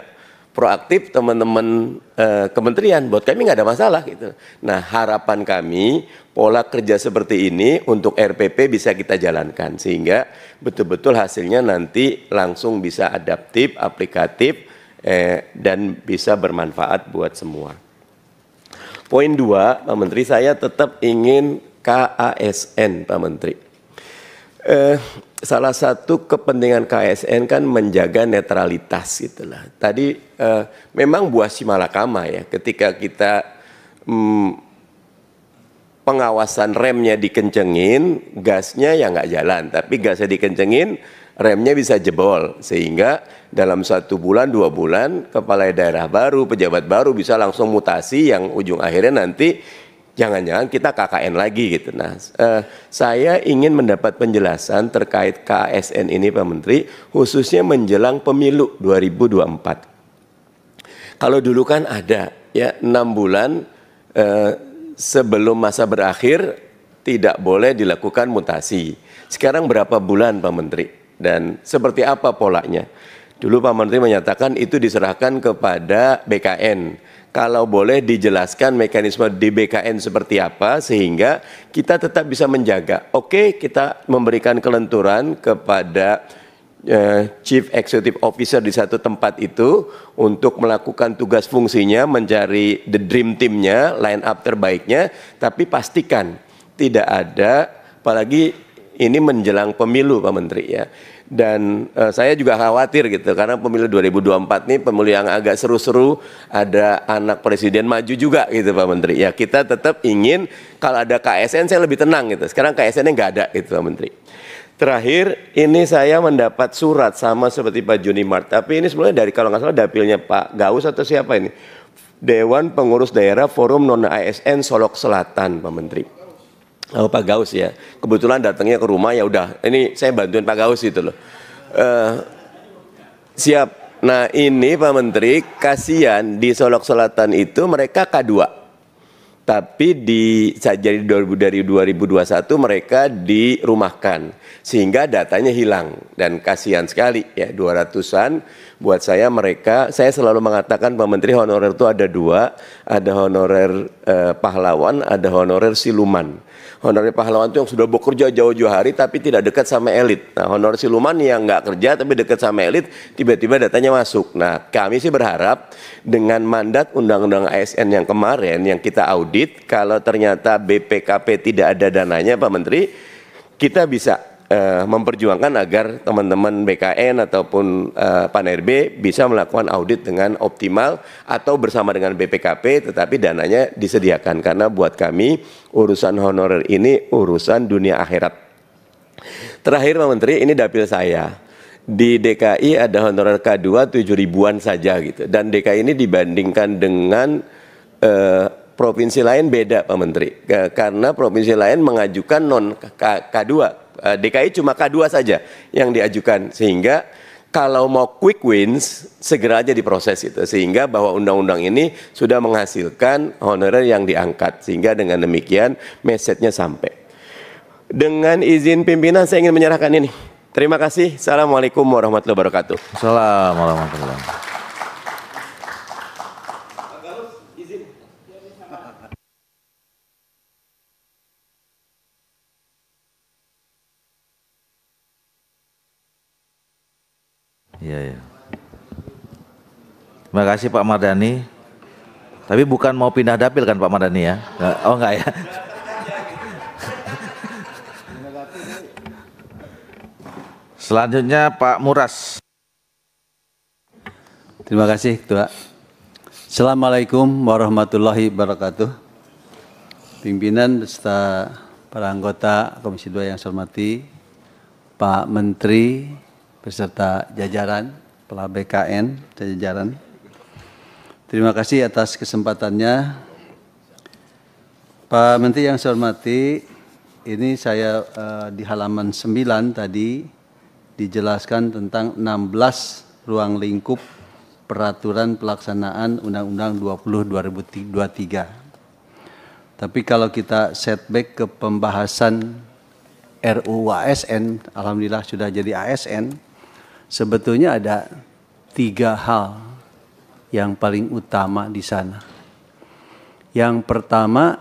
proaktif teman-teman eh, kementerian. Buat kami nggak ada masalah gitu. Nah harapan kami pola kerja seperti ini untuk RPP bisa kita jalankan sehingga betul-betul hasilnya nanti langsung bisa adaptif, aplikatif eh, dan bisa bermanfaat buat semua. Poin dua, Pak Menteri, saya tetap ingin KASN, Pak Menteri. Eh, salah satu kepentingan KSN kan menjaga netralitas gitulah. Tadi eh, memang buah simalakama ya ketika kita hmm, pengawasan remnya dikencengin, gasnya ya nggak jalan. Tapi gasnya dikencengin, remnya bisa jebol sehingga dalam satu bulan dua bulan kepala daerah baru, pejabat baru bisa langsung mutasi yang ujung akhirnya nanti jangan-jangan kita KKN lagi gitu. Nah, eh, saya ingin mendapat penjelasan terkait KSN ini Pak Menteri, khususnya menjelang pemilu 2024. Kalau dulu kan ada ya enam bulan eh, sebelum masa berakhir tidak boleh dilakukan mutasi. Sekarang berapa bulan Pak Menteri dan seperti apa polanya? Dulu Pak Menteri menyatakan itu diserahkan kepada BKN kalau boleh dijelaskan mekanisme DBKN seperti apa sehingga kita tetap bisa menjaga. Oke, kita memberikan kelenturan kepada eh, Chief Executive Officer di satu tempat itu untuk melakukan tugas fungsinya, mencari the dream teamnya, line up terbaiknya, tapi pastikan tidak ada apalagi ini menjelang pemilu Pak Menteri ya. Dan uh, saya juga khawatir gitu karena pemilu 2024 ini pemilu yang agak seru-seru ada anak presiden maju juga gitu Pak Menteri. Ya kita tetap ingin kalau ada KSN saya lebih tenang gitu. Sekarang KSN-nya nggak ada gitu Pak Menteri. Terakhir ini saya mendapat surat sama seperti Pak Juni Mart, tapi ini sebenarnya dari kalau nggak salah dapilnya Pak Gaus atau siapa ini? Dewan Pengurus Daerah Forum Non ASN Solok Selatan, Pak Menteri oh, Pak Gaus ya kebetulan datangnya ke rumah ya udah ini saya bantuin Pak Gaus itu loh uh, siap nah ini Pak Menteri kasihan di Solok Selatan itu mereka K2 tapi di jadi dari 2021 mereka dirumahkan sehingga datanya hilang dan kasihan sekali ya 200-an buat saya mereka saya selalu mengatakan Pak Menteri honorer itu ada dua ada honorer eh, pahlawan ada honorer siluman honornya pahlawan itu yang sudah bekerja jauh-jauh hari tapi tidak dekat sama elit. Nah, honor siluman yang nggak kerja tapi dekat sama elit, tiba-tiba datanya masuk. Nah, kami sih berharap dengan mandat undang-undang ASN yang kemarin yang kita audit, kalau ternyata BPKP tidak ada dananya, Pak Menteri, kita bisa uh, memperjuangkan agar teman-teman BKN ataupun uh, eh, RB bisa melakukan audit dengan optimal atau bersama dengan BPKP tetapi dananya disediakan karena buat kami urusan honorer ini urusan dunia akhirat. Terakhir Pak Menteri ini dapil saya. Di DKI ada honorer K2 7 ribuan saja gitu dan DKI ini dibandingkan dengan uh, provinsi lain beda Pak Menteri karena provinsi lain mengajukan non K2 Eh, DKI cuma K2 saja yang diajukan sehingga kalau mau quick wins segera aja diproses itu sehingga bahwa undang-undang ini sudah menghasilkan honorer yang diangkat sehingga dengan demikian message-nya sampai. Dengan izin pimpinan saya ingin menyerahkan ini. Terima kasih. Assalamualaikum warahmatullahi wabarakatuh. Assalamualaikum warahmatullahi wabarakatuh. Iya, ya. Terima kasih Pak Mardani. Tapi bukan mau pindah dapil kan Pak Mardani ya? oh enggak ya. Selanjutnya Pak Muras. Terima kasih Ketua. Assalamualaikum warahmatullahi wabarakatuh. Pimpinan beserta para anggota Komisi 2 yang saya hormati, Pak Menteri, beserta jajaran kepala BKN jajaran. Terima kasih atas kesempatannya. Pak Menteri yang saya hormati, ini saya uh, di halaman 9 tadi dijelaskan tentang 16 ruang lingkup peraturan pelaksanaan Undang-Undang 20 2023. Tapi kalau kita setback ke pembahasan RUU ASN, alhamdulillah sudah jadi ASN, Sebetulnya ada tiga hal yang paling utama di sana. Yang pertama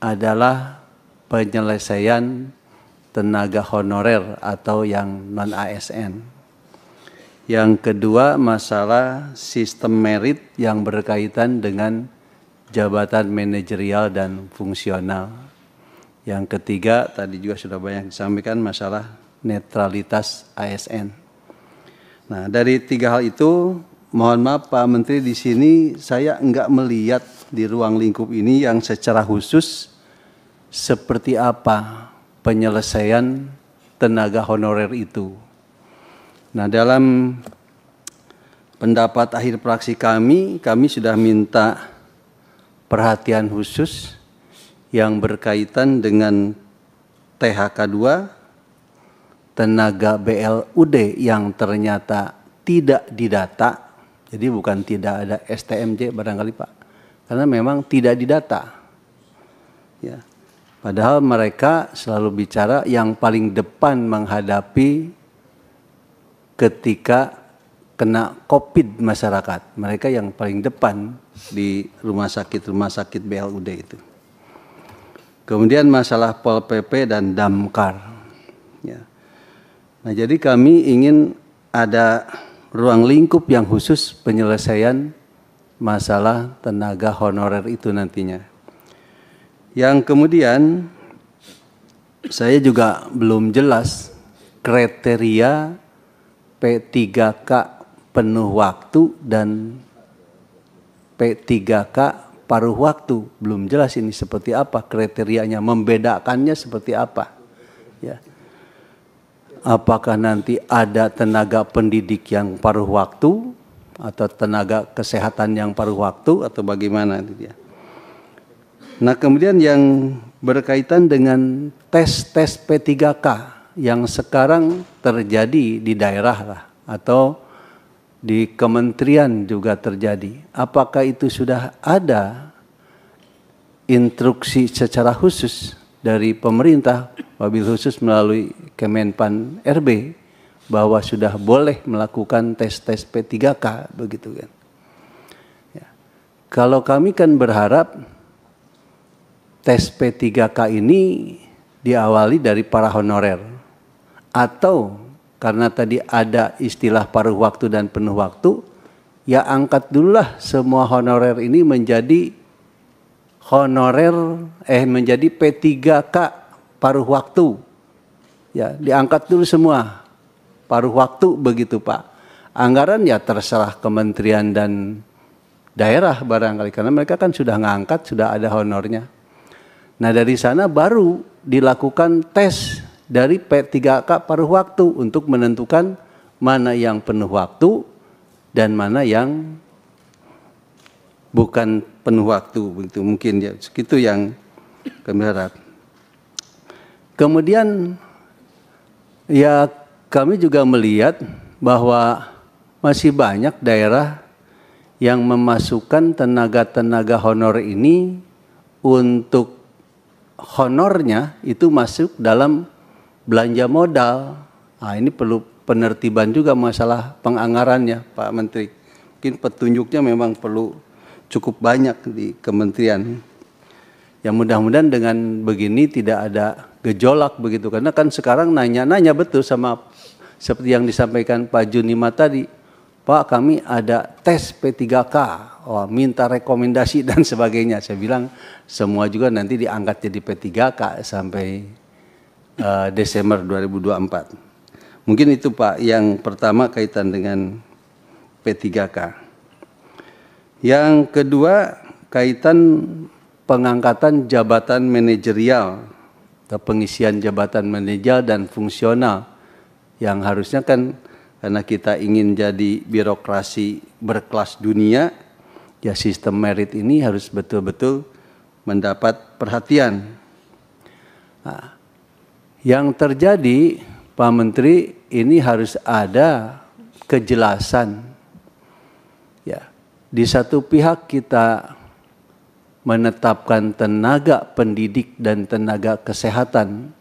adalah penyelesaian tenaga honorer atau yang non ASN. Yang kedua masalah sistem merit yang berkaitan dengan jabatan manajerial dan fungsional. Yang ketiga tadi juga sudah banyak disampaikan masalah netralitas ASN. Nah, dari tiga hal itu, mohon maaf Pak Menteri di sini saya enggak melihat di ruang lingkup ini yang secara khusus seperti apa penyelesaian tenaga honorer itu. Nah, dalam pendapat akhir praksi kami, kami sudah minta perhatian khusus yang berkaitan dengan THK 2 tenaga BLUD yang ternyata tidak didata, jadi bukan tidak ada STMJ barangkali Pak, karena memang tidak didata. Ya. Padahal mereka selalu bicara yang paling depan menghadapi ketika kena COVID masyarakat. Mereka yang paling depan di rumah sakit-rumah sakit BLUD itu. Kemudian masalah Pol PP dan Damkar. Nah, jadi kami ingin ada ruang lingkup yang khusus penyelesaian masalah tenaga honorer itu nantinya. Yang kemudian saya juga belum jelas kriteria P3K penuh waktu dan P3K paruh waktu. Belum jelas ini seperti apa kriterianya, membedakannya seperti apa apakah nanti ada tenaga pendidik yang paruh waktu atau tenaga kesehatan yang paruh waktu atau bagaimana dia. Nah, kemudian yang berkaitan dengan tes-tes P3K yang sekarang terjadi di daerah lah atau di kementerian juga terjadi. Apakah itu sudah ada instruksi secara khusus dari pemerintah wabil khusus melalui Kemenpan RB bahwa sudah boleh melakukan tes-tes P3K begitu kan. Ya. Kalau kami kan berharap tes P3K ini diawali dari para honorer atau karena tadi ada istilah paruh waktu dan penuh waktu, ya angkat dululah semua honorer ini menjadi honorer eh menjadi P3K paruh waktu. Ya, diangkat dulu semua paruh waktu begitu, Pak. Anggaran ya terserah kementerian dan daerah barangkali karena mereka kan sudah ngangkat, sudah ada honornya. Nah, dari sana baru dilakukan tes dari P3K paruh waktu untuk menentukan mana yang penuh waktu dan mana yang bukan penuh waktu begitu mungkin ya segitu yang kami harap. Kemudian ya kami juga melihat bahwa masih banyak daerah yang memasukkan tenaga-tenaga honor ini untuk honornya itu masuk dalam belanja modal. Nah, ini perlu penertiban juga masalah penganggarannya Pak Menteri. Mungkin petunjuknya memang perlu cukup banyak di kementerian. Yang mudah-mudahan dengan begini tidak ada gejolak begitu karena kan sekarang nanya-nanya betul sama seperti yang disampaikan Pak Junima tadi. Pak kami ada tes P3K, oh, minta rekomendasi dan sebagainya. Saya bilang semua juga nanti diangkat jadi P3K sampai uh, Desember 2024. Mungkin itu Pak yang pertama kaitan dengan P3K. Yang kedua, kaitan pengangkatan jabatan manajerial atau pengisian jabatan manajerial dan fungsional yang harusnya kan karena kita ingin jadi birokrasi berkelas dunia ya sistem merit ini harus betul-betul mendapat perhatian. Nah, yang terjadi Pak Menteri ini harus ada kejelasan di satu pihak kita menetapkan tenaga pendidik dan tenaga kesehatan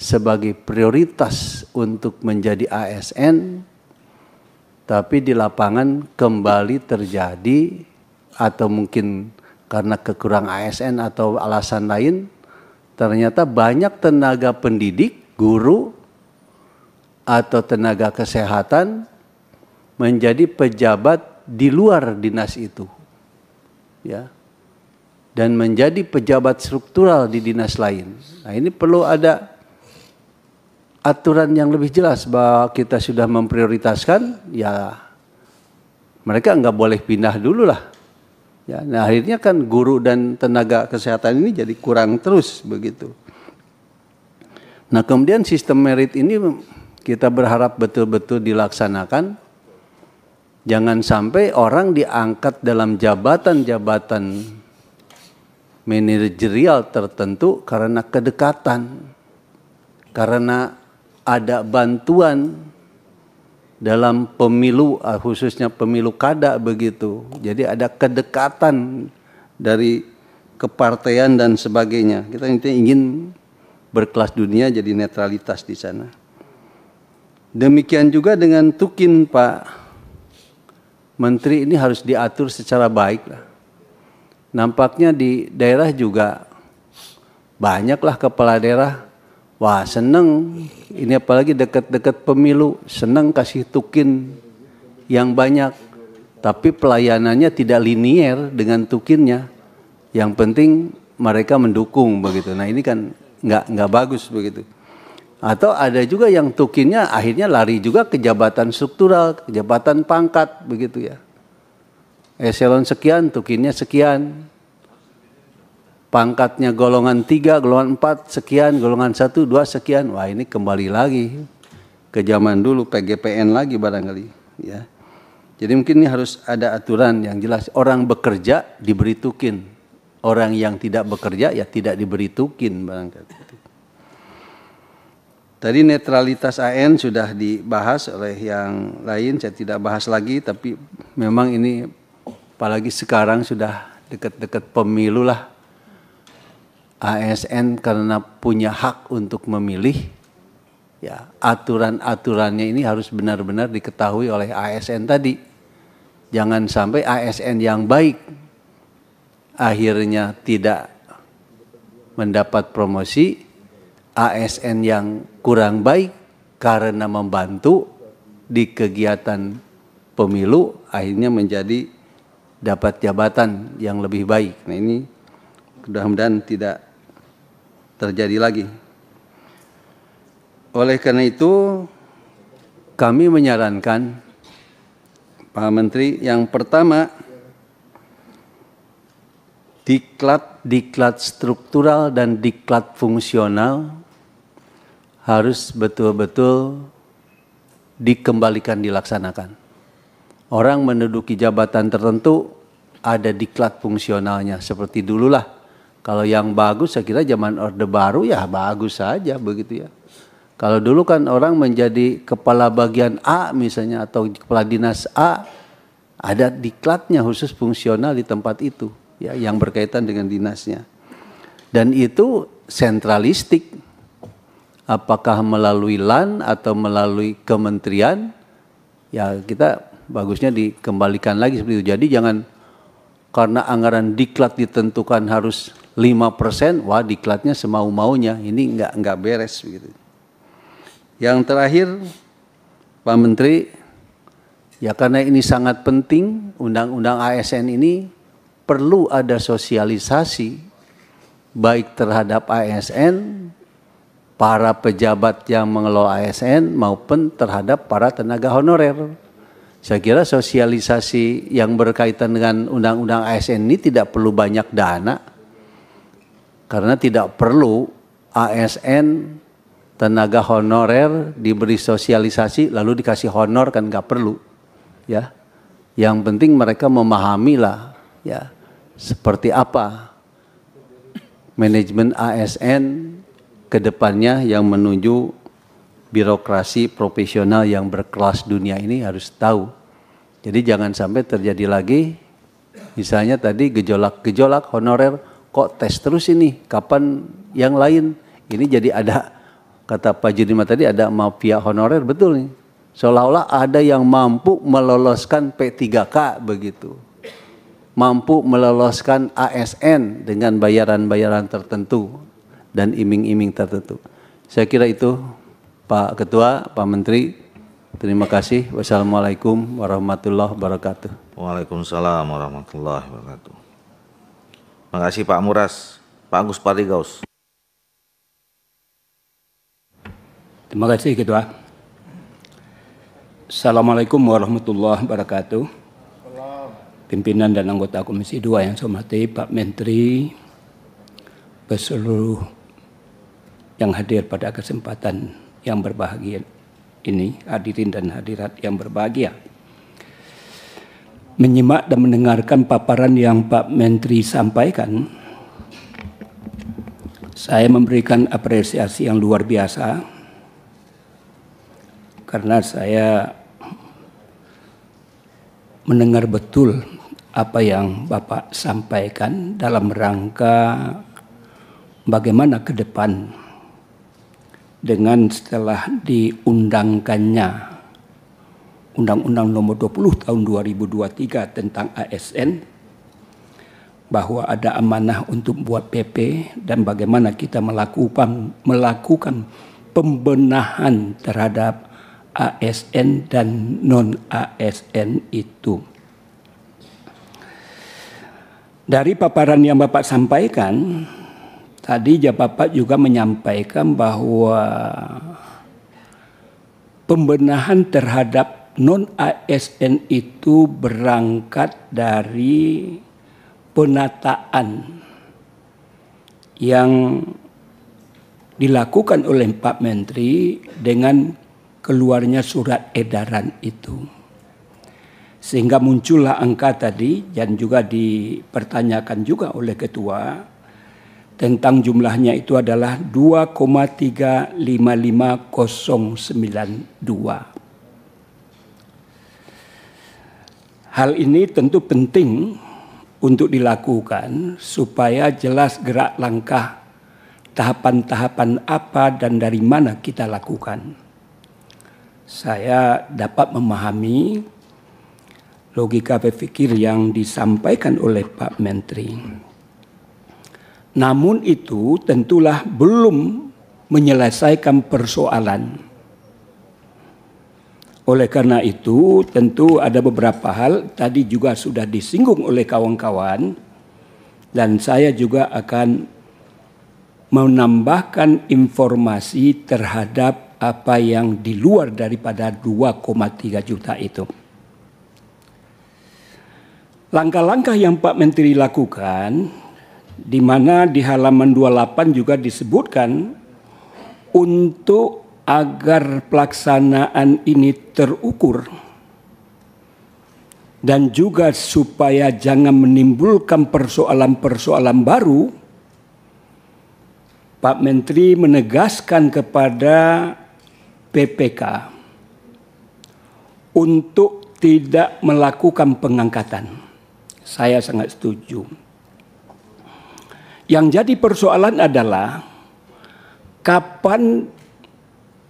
sebagai prioritas untuk menjadi ASN, tapi di lapangan kembali terjadi atau mungkin karena kekurangan ASN atau alasan lain, ternyata banyak tenaga pendidik, guru, atau tenaga kesehatan menjadi pejabat di luar dinas itu. Ya. Dan menjadi pejabat struktural di dinas lain. Nah, ini perlu ada aturan yang lebih jelas bahwa kita sudah memprioritaskan ya mereka nggak boleh pindah dulu lah ya nah akhirnya kan guru dan tenaga kesehatan ini jadi kurang terus begitu nah kemudian sistem merit ini kita berharap betul-betul dilaksanakan Jangan sampai orang diangkat dalam jabatan-jabatan manajerial tertentu karena kedekatan, karena ada bantuan dalam pemilu eh, khususnya pemilu kada begitu. Jadi ada kedekatan dari kepartean dan sebagainya. Kita ingin berkelas dunia jadi netralitas di sana. Demikian juga dengan tukin Pak menteri ini harus diatur secara baik lah. Nampaknya di daerah juga banyaklah kepala daerah wah seneng ini apalagi dekat-dekat pemilu seneng kasih tukin yang banyak tapi pelayanannya tidak linier dengan tukinnya yang penting mereka mendukung begitu nah ini kan nggak nggak bagus begitu atau ada juga yang tukinnya akhirnya lari juga ke jabatan struktural, ke jabatan pangkat begitu ya. Eselon sekian, tukinnya sekian. Pangkatnya golongan tiga, golongan empat sekian, golongan satu, dua sekian. Wah ini kembali lagi ke zaman dulu PGPN lagi barangkali ya. Jadi mungkin ini harus ada aturan yang jelas. Orang bekerja diberi tukin. Orang yang tidak bekerja ya tidak diberi tukin barangkali. Tadi netralitas AN sudah dibahas oleh yang lain, saya tidak bahas lagi, tapi memang ini apalagi sekarang sudah dekat-dekat pemilu lah. ASN karena punya hak untuk memilih, ya aturan-aturannya ini harus benar-benar diketahui oleh ASN tadi. Jangan sampai ASN yang baik akhirnya tidak mendapat promosi, ASN yang kurang baik karena membantu di kegiatan pemilu akhirnya menjadi dapat jabatan yang lebih baik. Nah ini mudah-mudahan tidak terjadi lagi. Oleh karena itu kami menyarankan Pak Menteri yang pertama diklat diklat struktural dan diklat fungsional harus betul-betul dikembalikan dilaksanakan. Orang menduduki jabatan tertentu ada diklat fungsionalnya seperti dululah. Kalau yang bagus saya kira zaman Orde Baru ya bagus saja begitu ya. Kalau dulu kan orang menjadi kepala bagian A misalnya atau kepala dinas A ada diklatnya khusus fungsional di tempat itu ya yang berkaitan dengan dinasnya. Dan itu sentralistik apakah melalui LAN atau melalui kementerian, ya kita bagusnya dikembalikan lagi seperti itu. Jadi jangan karena anggaran diklat ditentukan harus 5%, wah diklatnya semau-maunya, ini enggak, enggak beres. Gitu. Yang terakhir, Pak Menteri, ya karena ini sangat penting, undang-undang ASN ini perlu ada sosialisasi baik terhadap ASN para pejabat yang mengelola ASN maupun terhadap para tenaga honorer. Saya kira sosialisasi yang berkaitan dengan undang-undang ASN ini tidak perlu banyak dana karena tidak perlu ASN tenaga honorer diberi sosialisasi lalu dikasih honor kan nggak perlu ya yang penting mereka memahami lah ya seperti apa manajemen ASN kedepannya yang menuju birokrasi profesional yang berkelas dunia ini harus tahu. Jadi jangan sampai terjadi lagi misalnya tadi gejolak-gejolak honorer kok tes terus ini kapan yang lain ini jadi ada kata Pak Jurima tadi ada mafia honorer betul nih seolah-olah ada yang mampu meloloskan P3K begitu mampu meloloskan ASN dengan bayaran-bayaran tertentu dan iming-iming tertentu. Saya kira itu Pak Ketua, Pak Menteri, terima kasih. Wassalamualaikum warahmatullahi wabarakatuh. Waalaikumsalam warahmatullahi wabarakatuh. Terima kasih Pak Muras, Pak Agus Parigaus. Terima kasih Ketua. Assalamualaikum warahmatullahi wabarakatuh. Pimpinan dan anggota Komisi 2 yang saya hormati, Pak Menteri, seluruh yang hadir pada kesempatan yang berbahagia ini, hadirin dan hadirat yang berbahagia. Menyimak dan mendengarkan paparan yang Pak Menteri sampaikan, saya memberikan apresiasi yang luar biasa karena saya mendengar betul apa yang Bapak sampaikan dalam rangka bagaimana ke depan dengan setelah diundangkannya Undang-Undang Nomor 20 Tahun 2023 tentang ASN bahwa ada amanah untuk buat PP dan bagaimana kita melakukan melakukan pembenahan terhadap ASN dan non ASN itu. Dari paparan yang Bapak sampaikan, Tadi Bapak juga menyampaikan bahwa pembenahan terhadap non ASN itu berangkat dari penataan yang dilakukan oleh Pak Menteri dengan keluarnya surat edaran itu. Sehingga muncullah angka tadi dan juga dipertanyakan juga oleh ketua tentang jumlahnya itu adalah 2,355092. Hal ini tentu penting untuk dilakukan supaya jelas gerak langkah tahapan-tahapan apa dan dari mana kita lakukan. Saya dapat memahami logika berpikir yang disampaikan oleh Pak Menteri. Namun itu tentulah belum menyelesaikan persoalan. Oleh karena itu, tentu ada beberapa hal tadi juga sudah disinggung oleh kawan-kawan, dan saya juga akan menambahkan informasi terhadap apa yang di luar daripada 2,3 juta itu. Langkah-langkah yang Pak Menteri lakukan di mana di halaman 28 juga disebutkan untuk agar pelaksanaan ini terukur dan juga supaya jangan menimbulkan persoalan-persoalan baru Pak Menteri menegaskan kepada PPK untuk tidak melakukan pengangkatan. Saya sangat setuju. Yang jadi persoalan adalah kapan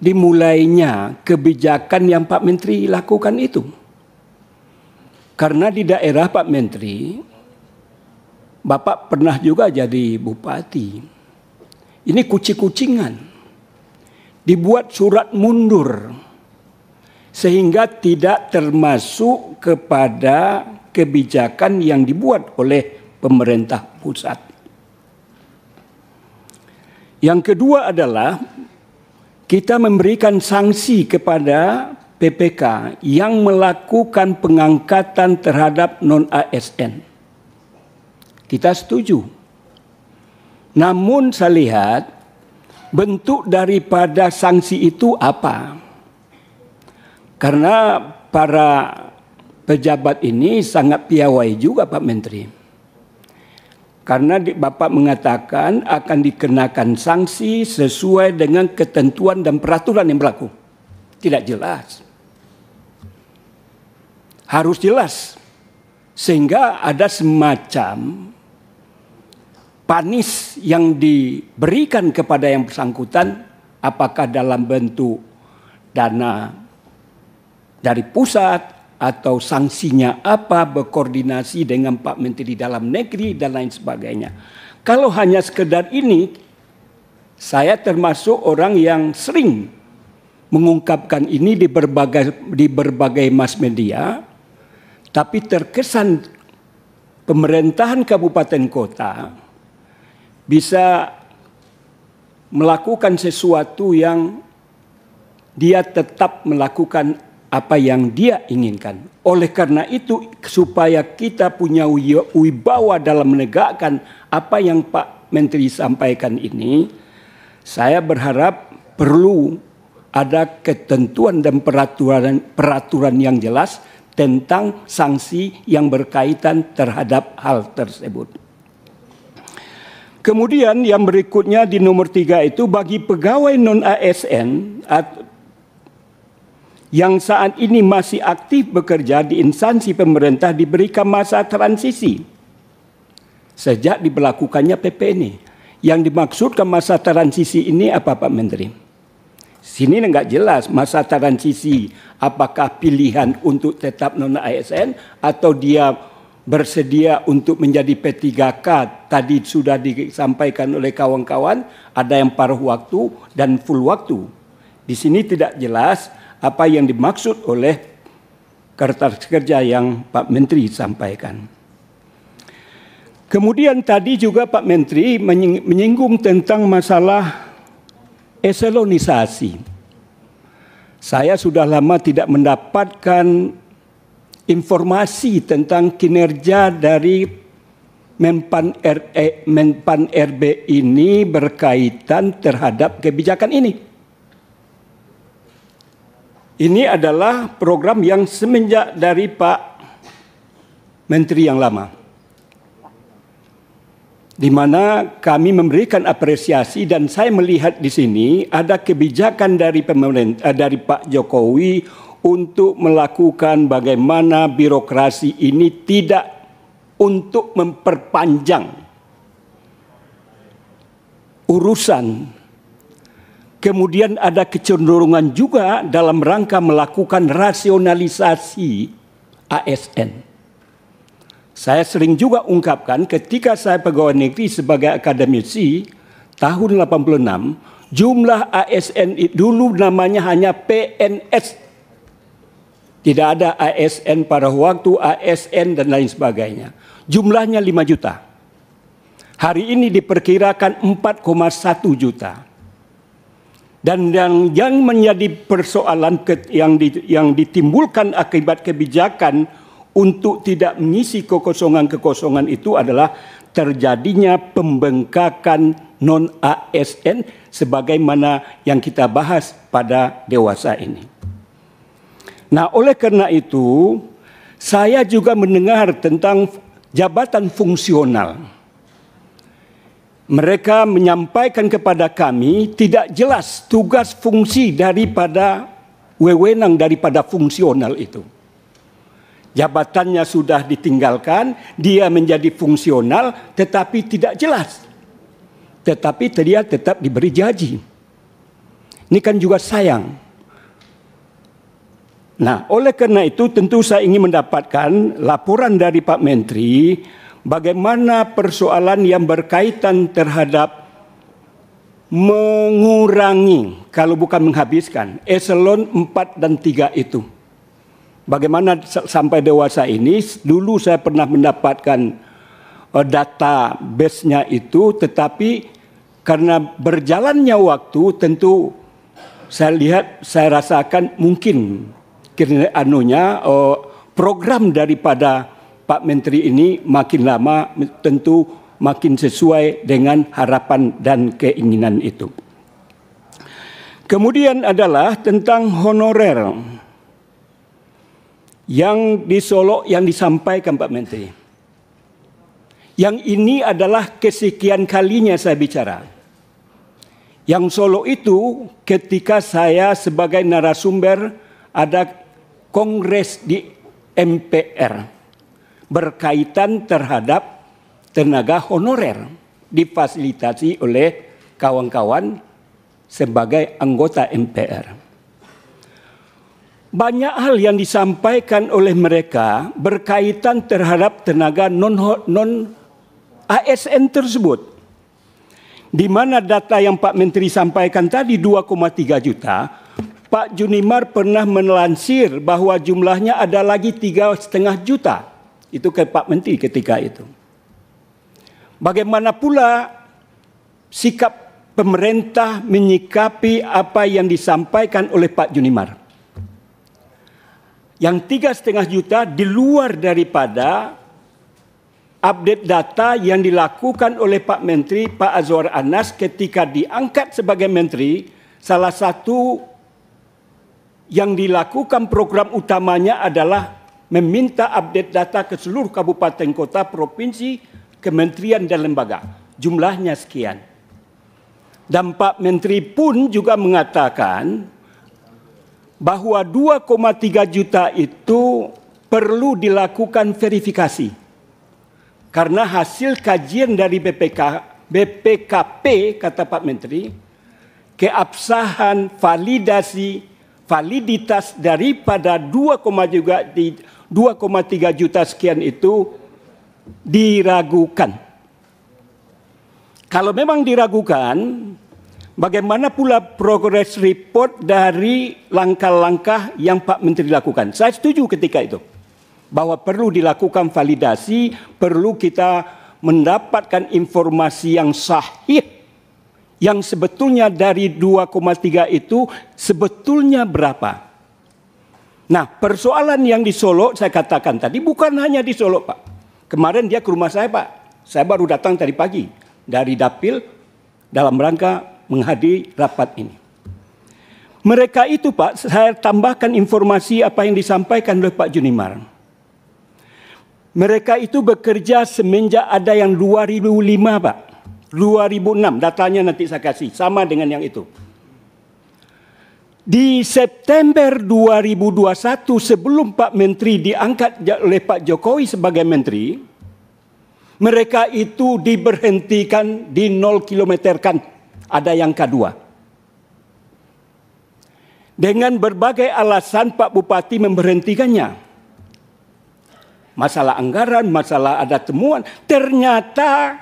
dimulainya kebijakan yang Pak Menteri lakukan itu. Karena di daerah Pak Menteri, Bapak pernah juga jadi bupati. Ini kucing-kucingan. Dibuat surat mundur. Sehingga tidak termasuk kepada kebijakan yang dibuat oleh pemerintah pusat. Yang kedua adalah kita memberikan sanksi kepada PPK yang melakukan pengangkatan terhadap non ASN. Kita setuju. Namun saya lihat bentuk daripada sanksi itu apa? Karena para pejabat ini sangat piawai juga Pak Menteri karena Bapak mengatakan akan dikenakan sanksi sesuai dengan ketentuan dan peraturan yang berlaku. Tidak jelas. Harus jelas. Sehingga ada semacam panis yang diberikan kepada yang bersangkutan apakah dalam bentuk dana dari pusat atau sanksinya apa, berkoordinasi dengan Pak Menteri Dalam Negeri dan lain sebagainya. Kalau hanya sekedar ini, saya termasuk orang yang sering mengungkapkan ini di berbagai di berbagai mass media, tapi terkesan pemerintahan kabupaten kota bisa melakukan sesuatu yang dia tetap melakukan apa yang dia inginkan. Oleh karena itu supaya kita punya wibawa dalam menegakkan apa yang Pak Menteri sampaikan ini, saya berharap perlu ada ketentuan dan peraturan peraturan yang jelas tentang sanksi yang berkaitan terhadap hal tersebut. Kemudian yang berikutnya di nomor tiga itu bagi pegawai non ASN yang saat ini masih aktif bekerja di instansi pemerintah diberikan masa transisi sejak diberlakukannya PP ini. Yang dimaksudkan masa transisi ini apa Pak Menteri? Sini enggak jelas masa transisi apakah pilihan untuk tetap non ASN atau dia bersedia untuk menjadi P3K tadi sudah disampaikan oleh kawan-kawan ada yang paruh waktu dan full waktu. Di sini tidak jelas apa yang dimaksud oleh kertas kerja yang Pak Menteri sampaikan. Kemudian tadi juga Pak Menteri menyinggung tentang masalah eselonisasi. Saya sudah lama tidak mendapatkan informasi tentang kinerja dari Menpan, RE, Menpan RB ini berkaitan terhadap kebijakan ini. Ini adalah program yang semenjak dari Pak Menteri yang lama. Di mana kami memberikan apresiasi dan saya melihat di sini ada kebijakan dari pemerintah eh, dari Pak Jokowi untuk melakukan bagaimana birokrasi ini tidak untuk memperpanjang urusan Kemudian ada kecenderungan juga dalam rangka melakukan rasionalisasi ASN. Saya sering juga ungkapkan ketika saya pegawai negeri sebagai akademisi tahun 86 jumlah ASN dulu namanya hanya PNS. Tidak ada ASN pada waktu ASN dan lain sebagainya. Jumlahnya 5 juta. Hari ini diperkirakan 4,1 juta dan yang, yang menjadi persoalan ke, yang, di, yang ditimbulkan akibat kebijakan untuk tidak mengisi kekosongan-kekosongan itu adalah terjadinya pembengkakan non ASN sebagaimana yang kita bahas pada dewasa ini. Nah, oleh karena itu saya juga mendengar tentang jabatan fungsional. Mereka menyampaikan kepada kami tidak jelas tugas fungsi daripada wewenang daripada fungsional itu. Jabatannya sudah ditinggalkan, dia menjadi fungsional tetapi tidak jelas. Tetapi dia tetap diberi janji. Ini kan juga sayang. Nah, oleh karena itu tentu saya ingin mendapatkan laporan dari Pak Menteri bagaimana persoalan yang berkaitan terhadap mengurangi kalau bukan menghabiskan eselon 4 dan 3 itu. Bagaimana sampai dewasa ini dulu saya pernah mendapatkan eh, data base-nya itu tetapi karena berjalannya waktu tentu saya lihat saya rasakan mungkin anunya eh, program daripada Pak Menteri ini makin lama tentu makin sesuai dengan harapan dan keinginan itu. Kemudian adalah tentang honorer yang di Solo yang disampaikan Pak Menteri. Yang ini adalah kesekian kalinya saya bicara. Yang Solo itu ketika saya sebagai narasumber ada kongres di MPR berkaitan terhadap tenaga honorer difasilitasi oleh kawan-kawan sebagai anggota MPR. Banyak hal yang disampaikan oleh mereka berkaitan terhadap tenaga non, non ASN tersebut. Di mana data yang Pak Menteri sampaikan tadi 2,3 juta, Pak Junimar pernah melansir bahwa jumlahnya ada lagi tiga juta itu ke Pak Menteri ketika itu. Bagaimana pula sikap pemerintah menyikapi apa yang disampaikan oleh Pak Junimar? Yang tiga setengah juta di luar daripada update data yang dilakukan oleh Pak Menteri Pak Azwar Anas ketika diangkat sebagai Menteri, salah satu yang dilakukan program utamanya adalah meminta update data ke seluruh kabupaten kota, provinsi, kementerian dan lembaga. Jumlahnya sekian. dampak Menteri pun juga mengatakan bahwa 2,3 juta itu perlu dilakukan verifikasi. Karena hasil kajian dari BPK, BPKP, kata Pak Menteri, keabsahan validasi validitas daripada 2,3 2,3 juta sekian itu diragukan. Kalau memang diragukan, bagaimana pula progress report dari langkah-langkah yang Pak Menteri lakukan? Saya setuju ketika itu bahwa perlu dilakukan validasi, perlu kita mendapatkan informasi yang sahih yang sebetulnya dari 2,3 itu sebetulnya berapa? Nah persoalan yang di Solo saya katakan tadi bukan hanya di Solo Pak. Kemarin dia ke rumah saya Pak. Saya baru datang tadi pagi dari Dapil dalam rangka menghadiri rapat ini. Mereka itu Pak, saya tambahkan informasi apa yang disampaikan oleh Pak Junimar. Mereka itu bekerja semenjak ada yang 2005 Pak. 2006 datanya nanti saya kasih sama dengan yang itu. Di September 2021 sebelum Pak Menteri diangkat oleh Pak Jokowi sebagai menteri, mereka itu diberhentikan di 0 km kan. Ada yang kedua. Dengan berbagai alasan Pak Bupati memberhentikannya. Masalah anggaran, masalah ada temuan, ternyata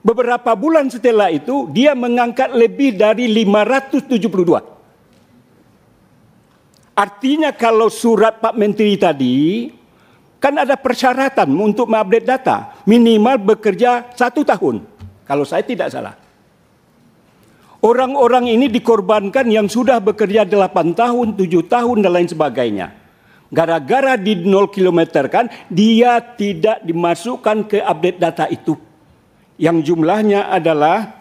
Beberapa bulan setelah itu dia mengangkat lebih dari 572. Artinya kalau surat Pak Menteri tadi kan ada persyaratan untuk mengupdate data minimal bekerja satu tahun kalau saya tidak salah. Orang-orang ini dikorbankan yang sudah bekerja 8 tahun, 7 tahun dan lain sebagainya. Gara-gara di 0 km kan dia tidak dimasukkan ke update data itu yang jumlahnya adalah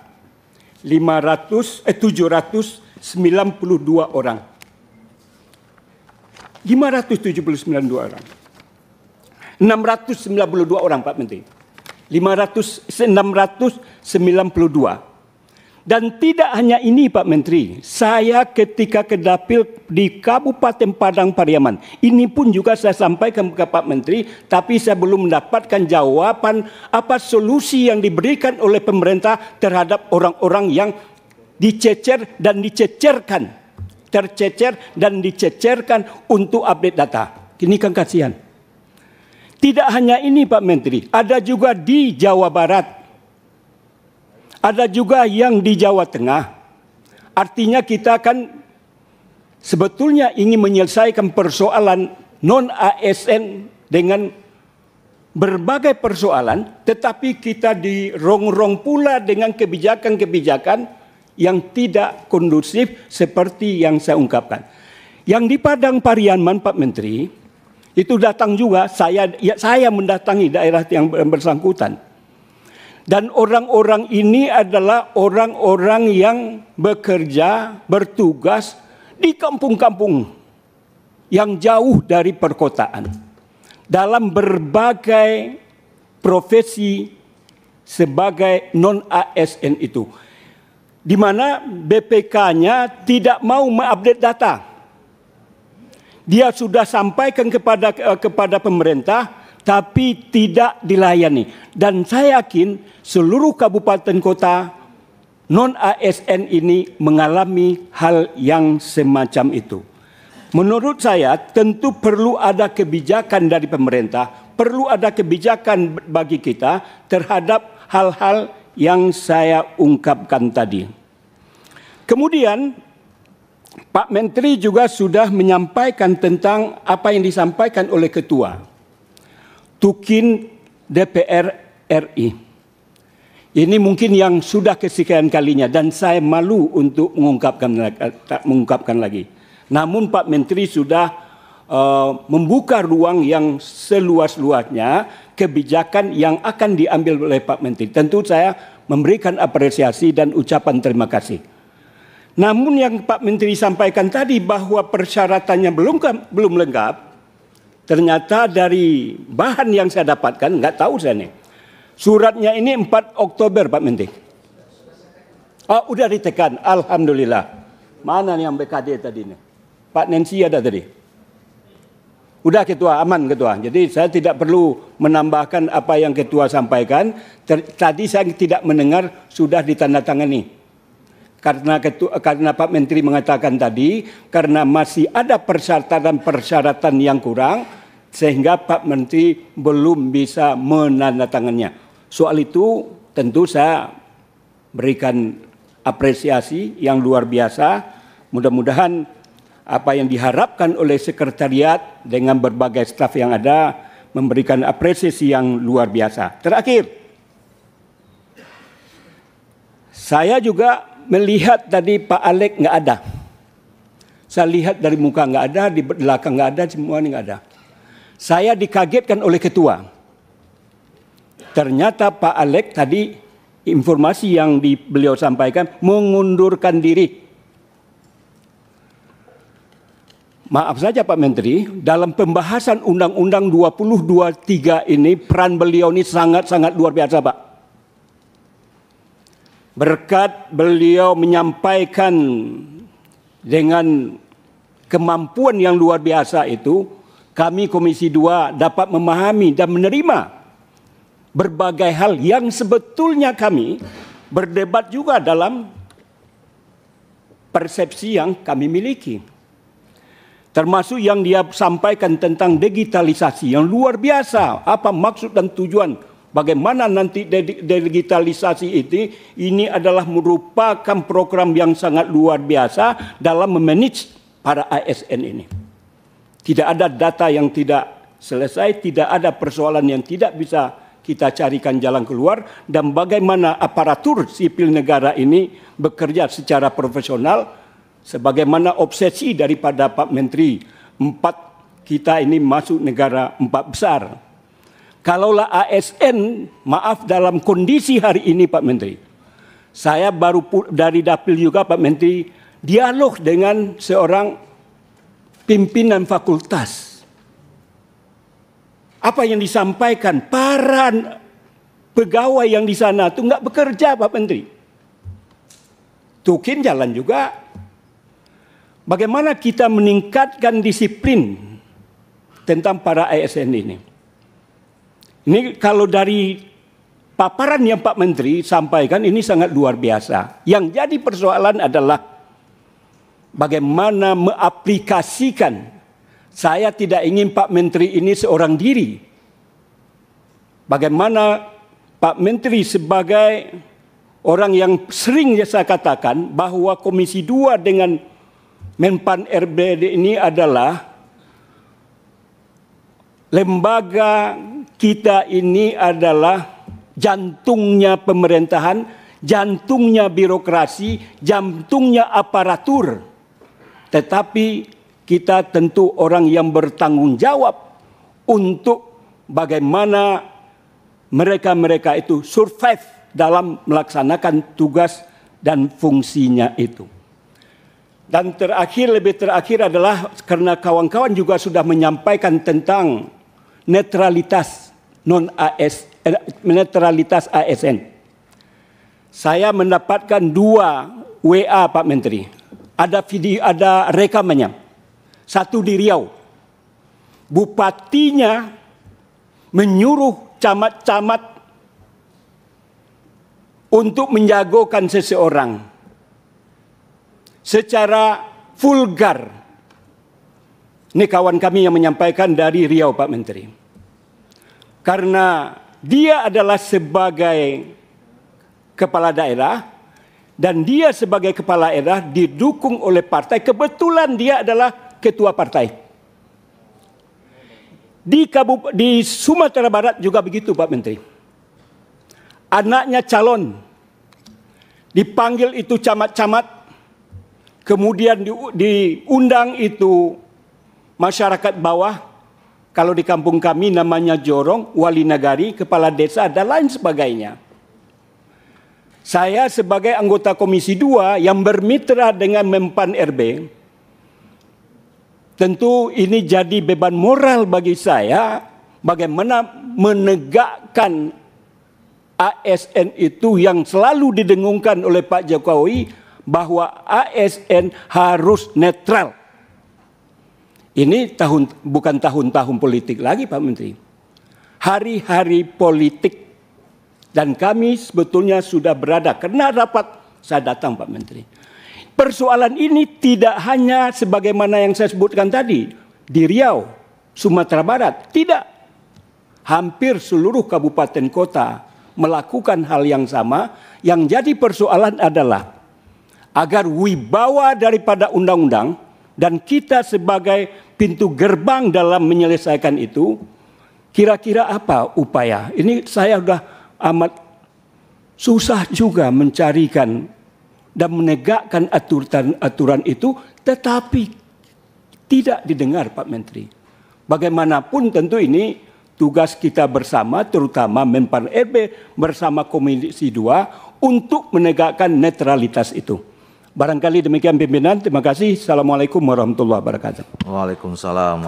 500 eh 792 orang. 579 orang. 692 orang Pak Menteri. 500 692 dan tidak hanya ini Pak Menteri, saya ketika ke dapil di Kabupaten Padang Pariaman, ini pun juga saya sampaikan ke Pak Menteri, tapi saya belum mendapatkan jawaban apa solusi yang diberikan oleh pemerintah terhadap orang-orang yang dicecer dan dicecerkan, tercecer dan dicecerkan untuk update data. Ini kan kasihan. Tidak hanya ini Pak Menteri, ada juga di Jawa Barat ada juga yang di Jawa Tengah. Artinya kita kan sebetulnya ingin menyelesaikan persoalan non ASN dengan berbagai persoalan, tetapi kita dirongrong pula dengan kebijakan-kebijakan yang tidak kondusif seperti yang saya ungkapkan. Yang di Padang Pariaman Pak Menteri itu datang juga saya ya, saya mendatangi daerah yang bersangkutan. Dan orang-orang ini adalah orang-orang yang bekerja, bertugas di kampung-kampung yang jauh dari perkotaan. Dalam berbagai profesi sebagai non-ASN itu. Di mana BPK-nya tidak mau mengupdate data. Dia sudah sampaikan kepada eh, kepada pemerintah tapi tidak dilayani. Dan saya yakin seluruh kabupaten kota non ASN ini mengalami hal yang semacam itu. Menurut saya tentu perlu ada kebijakan dari pemerintah, perlu ada kebijakan bagi kita terhadap hal-hal yang saya ungkapkan tadi. Kemudian Pak Menteri juga sudah menyampaikan tentang apa yang disampaikan oleh ketua. Tukin DPR RI. Ini mungkin yang sudah kesekian kalinya dan saya malu untuk mengungkapkan eh, mengungkapkan lagi. Namun Pak Menteri sudah uh, membuka ruang yang seluas-luasnya kebijakan yang akan diambil oleh Pak Menteri. Tentu saya memberikan apresiasi dan ucapan terima kasih. Namun yang Pak Menteri sampaikan tadi bahwa persyaratannya belum belum lengkap, Ternyata dari bahan yang saya dapatkan, nggak tahu saya nih. Suratnya ini 4 Oktober Pak Menteri. Oh udah ditekan, Alhamdulillah. Mana nih yang BKD tadi nih? Pak Nensi ada tadi. Udah ketua aman ketua. Jadi saya tidak perlu menambahkan apa yang ketua sampaikan. Ter tadi saya tidak mendengar sudah ditandatangani karena ketua, karena Pak Menteri mengatakan tadi karena masih ada persyaratan-persyaratan yang kurang sehingga Pak Menteri belum bisa menandatangannya. Soal itu tentu saya berikan apresiasi yang luar biasa. Mudah-mudahan apa yang diharapkan oleh sekretariat dengan berbagai staf yang ada memberikan apresiasi yang luar biasa. Terakhir, saya juga melihat tadi Pak Alek nggak ada. Saya lihat dari muka nggak ada, di belakang nggak ada, semua ini nggak ada. Saya dikagetkan oleh ketua. Ternyata Pak Alek tadi informasi yang di, beliau sampaikan mengundurkan diri. Maaf saja Pak Menteri, dalam pembahasan Undang-Undang 2023 ini peran beliau ini sangat-sangat luar biasa Pak. Berkat beliau menyampaikan dengan kemampuan yang luar biasa itu, kami Komisi 2 dapat memahami dan menerima berbagai hal yang sebetulnya kami berdebat juga dalam persepsi yang kami miliki. Termasuk yang dia sampaikan tentang digitalisasi yang luar biasa. Apa maksud dan tujuan Bagaimana nanti digitalisasi itu ini adalah merupakan program yang sangat luar biasa dalam memanage para ASN ini. Tidak ada data yang tidak selesai, tidak ada persoalan yang tidak bisa kita carikan jalan keluar dan bagaimana aparatur sipil negara ini bekerja secara profesional sebagaimana obsesi daripada Pak Menteri empat kita ini masuk negara empat besar. Kalaulah ASN, maaf dalam kondisi hari ini Pak Menteri, saya baru dari dapil juga Pak Menteri dialog dengan seorang pimpinan fakultas. Apa yang disampaikan para pegawai yang di sana itu nggak bekerja Pak Menteri. Tukin jalan juga. Bagaimana kita meningkatkan disiplin tentang para ASN ini. Ini kalau dari paparan yang Pak Menteri sampaikan ini sangat luar biasa. Yang jadi persoalan adalah bagaimana mengaplikasikan. Saya tidak ingin Pak Menteri ini seorang diri. Bagaimana Pak Menteri sebagai orang yang sering saya katakan bahwa Komisi 2 dengan Menpan RBD ini adalah lembaga kita ini adalah jantungnya pemerintahan, jantungnya birokrasi, jantungnya aparatur. Tetapi kita tentu orang yang bertanggung jawab untuk bagaimana mereka-mereka itu survive dalam melaksanakan tugas dan fungsinya itu. Dan terakhir, lebih terakhir adalah karena kawan-kawan juga sudah menyampaikan tentang netralitas non AS, eh, netralitas ASN. Saya mendapatkan dua WA Pak Menteri ada video, ada rekamannya. Satu di Riau. Bupatinya menyuruh camat-camat untuk menjagokan seseorang secara vulgar. Ini kawan kami yang menyampaikan dari Riau Pak Menteri. Karena dia adalah sebagai kepala daerah dan dia sebagai kepala daerah didukung oleh partai kebetulan dia adalah ketua partai di Kabup di Sumatera Barat juga begitu Pak Menteri anaknya calon dipanggil itu camat-camat kemudian diundang itu masyarakat bawah kalau di kampung kami namanya Jorong, Wali Nagari, Kepala Desa dan lain sebagainya saya sebagai anggota Komisi 2 yang bermitra dengan Mempan RB, tentu ini jadi beban moral bagi saya bagaimana menegakkan ASN itu yang selalu didengungkan oleh Pak Jokowi bahwa ASN harus netral. Ini tahun bukan tahun-tahun politik lagi Pak Menteri. Hari-hari politik dan kami sebetulnya sudah berada karena rapat saya datang Pak Menteri. Persoalan ini tidak hanya sebagaimana yang saya sebutkan tadi di Riau, Sumatera Barat, tidak. Hampir seluruh kabupaten kota melakukan hal yang sama. Yang jadi persoalan adalah agar wibawa daripada undang-undang dan kita sebagai pintu gerbang dalam menyelesaikan itu, kira-kira apa upaya? Ini saya sudah amat susah juga mencarikan dan menegakkan aturan-aturan itu, tetapi tidak didengar Pak Menteri. Bagaimanapun tentu ini tugas kita bersama, terutama Menpan RB e bersama Komisi 2 untuk menegakkan netralitas itu. Barangkali demikian pimpinan, terima kasih. Assalamualaikum warahmatullahi wabarakatuh. Waalaikumsalam.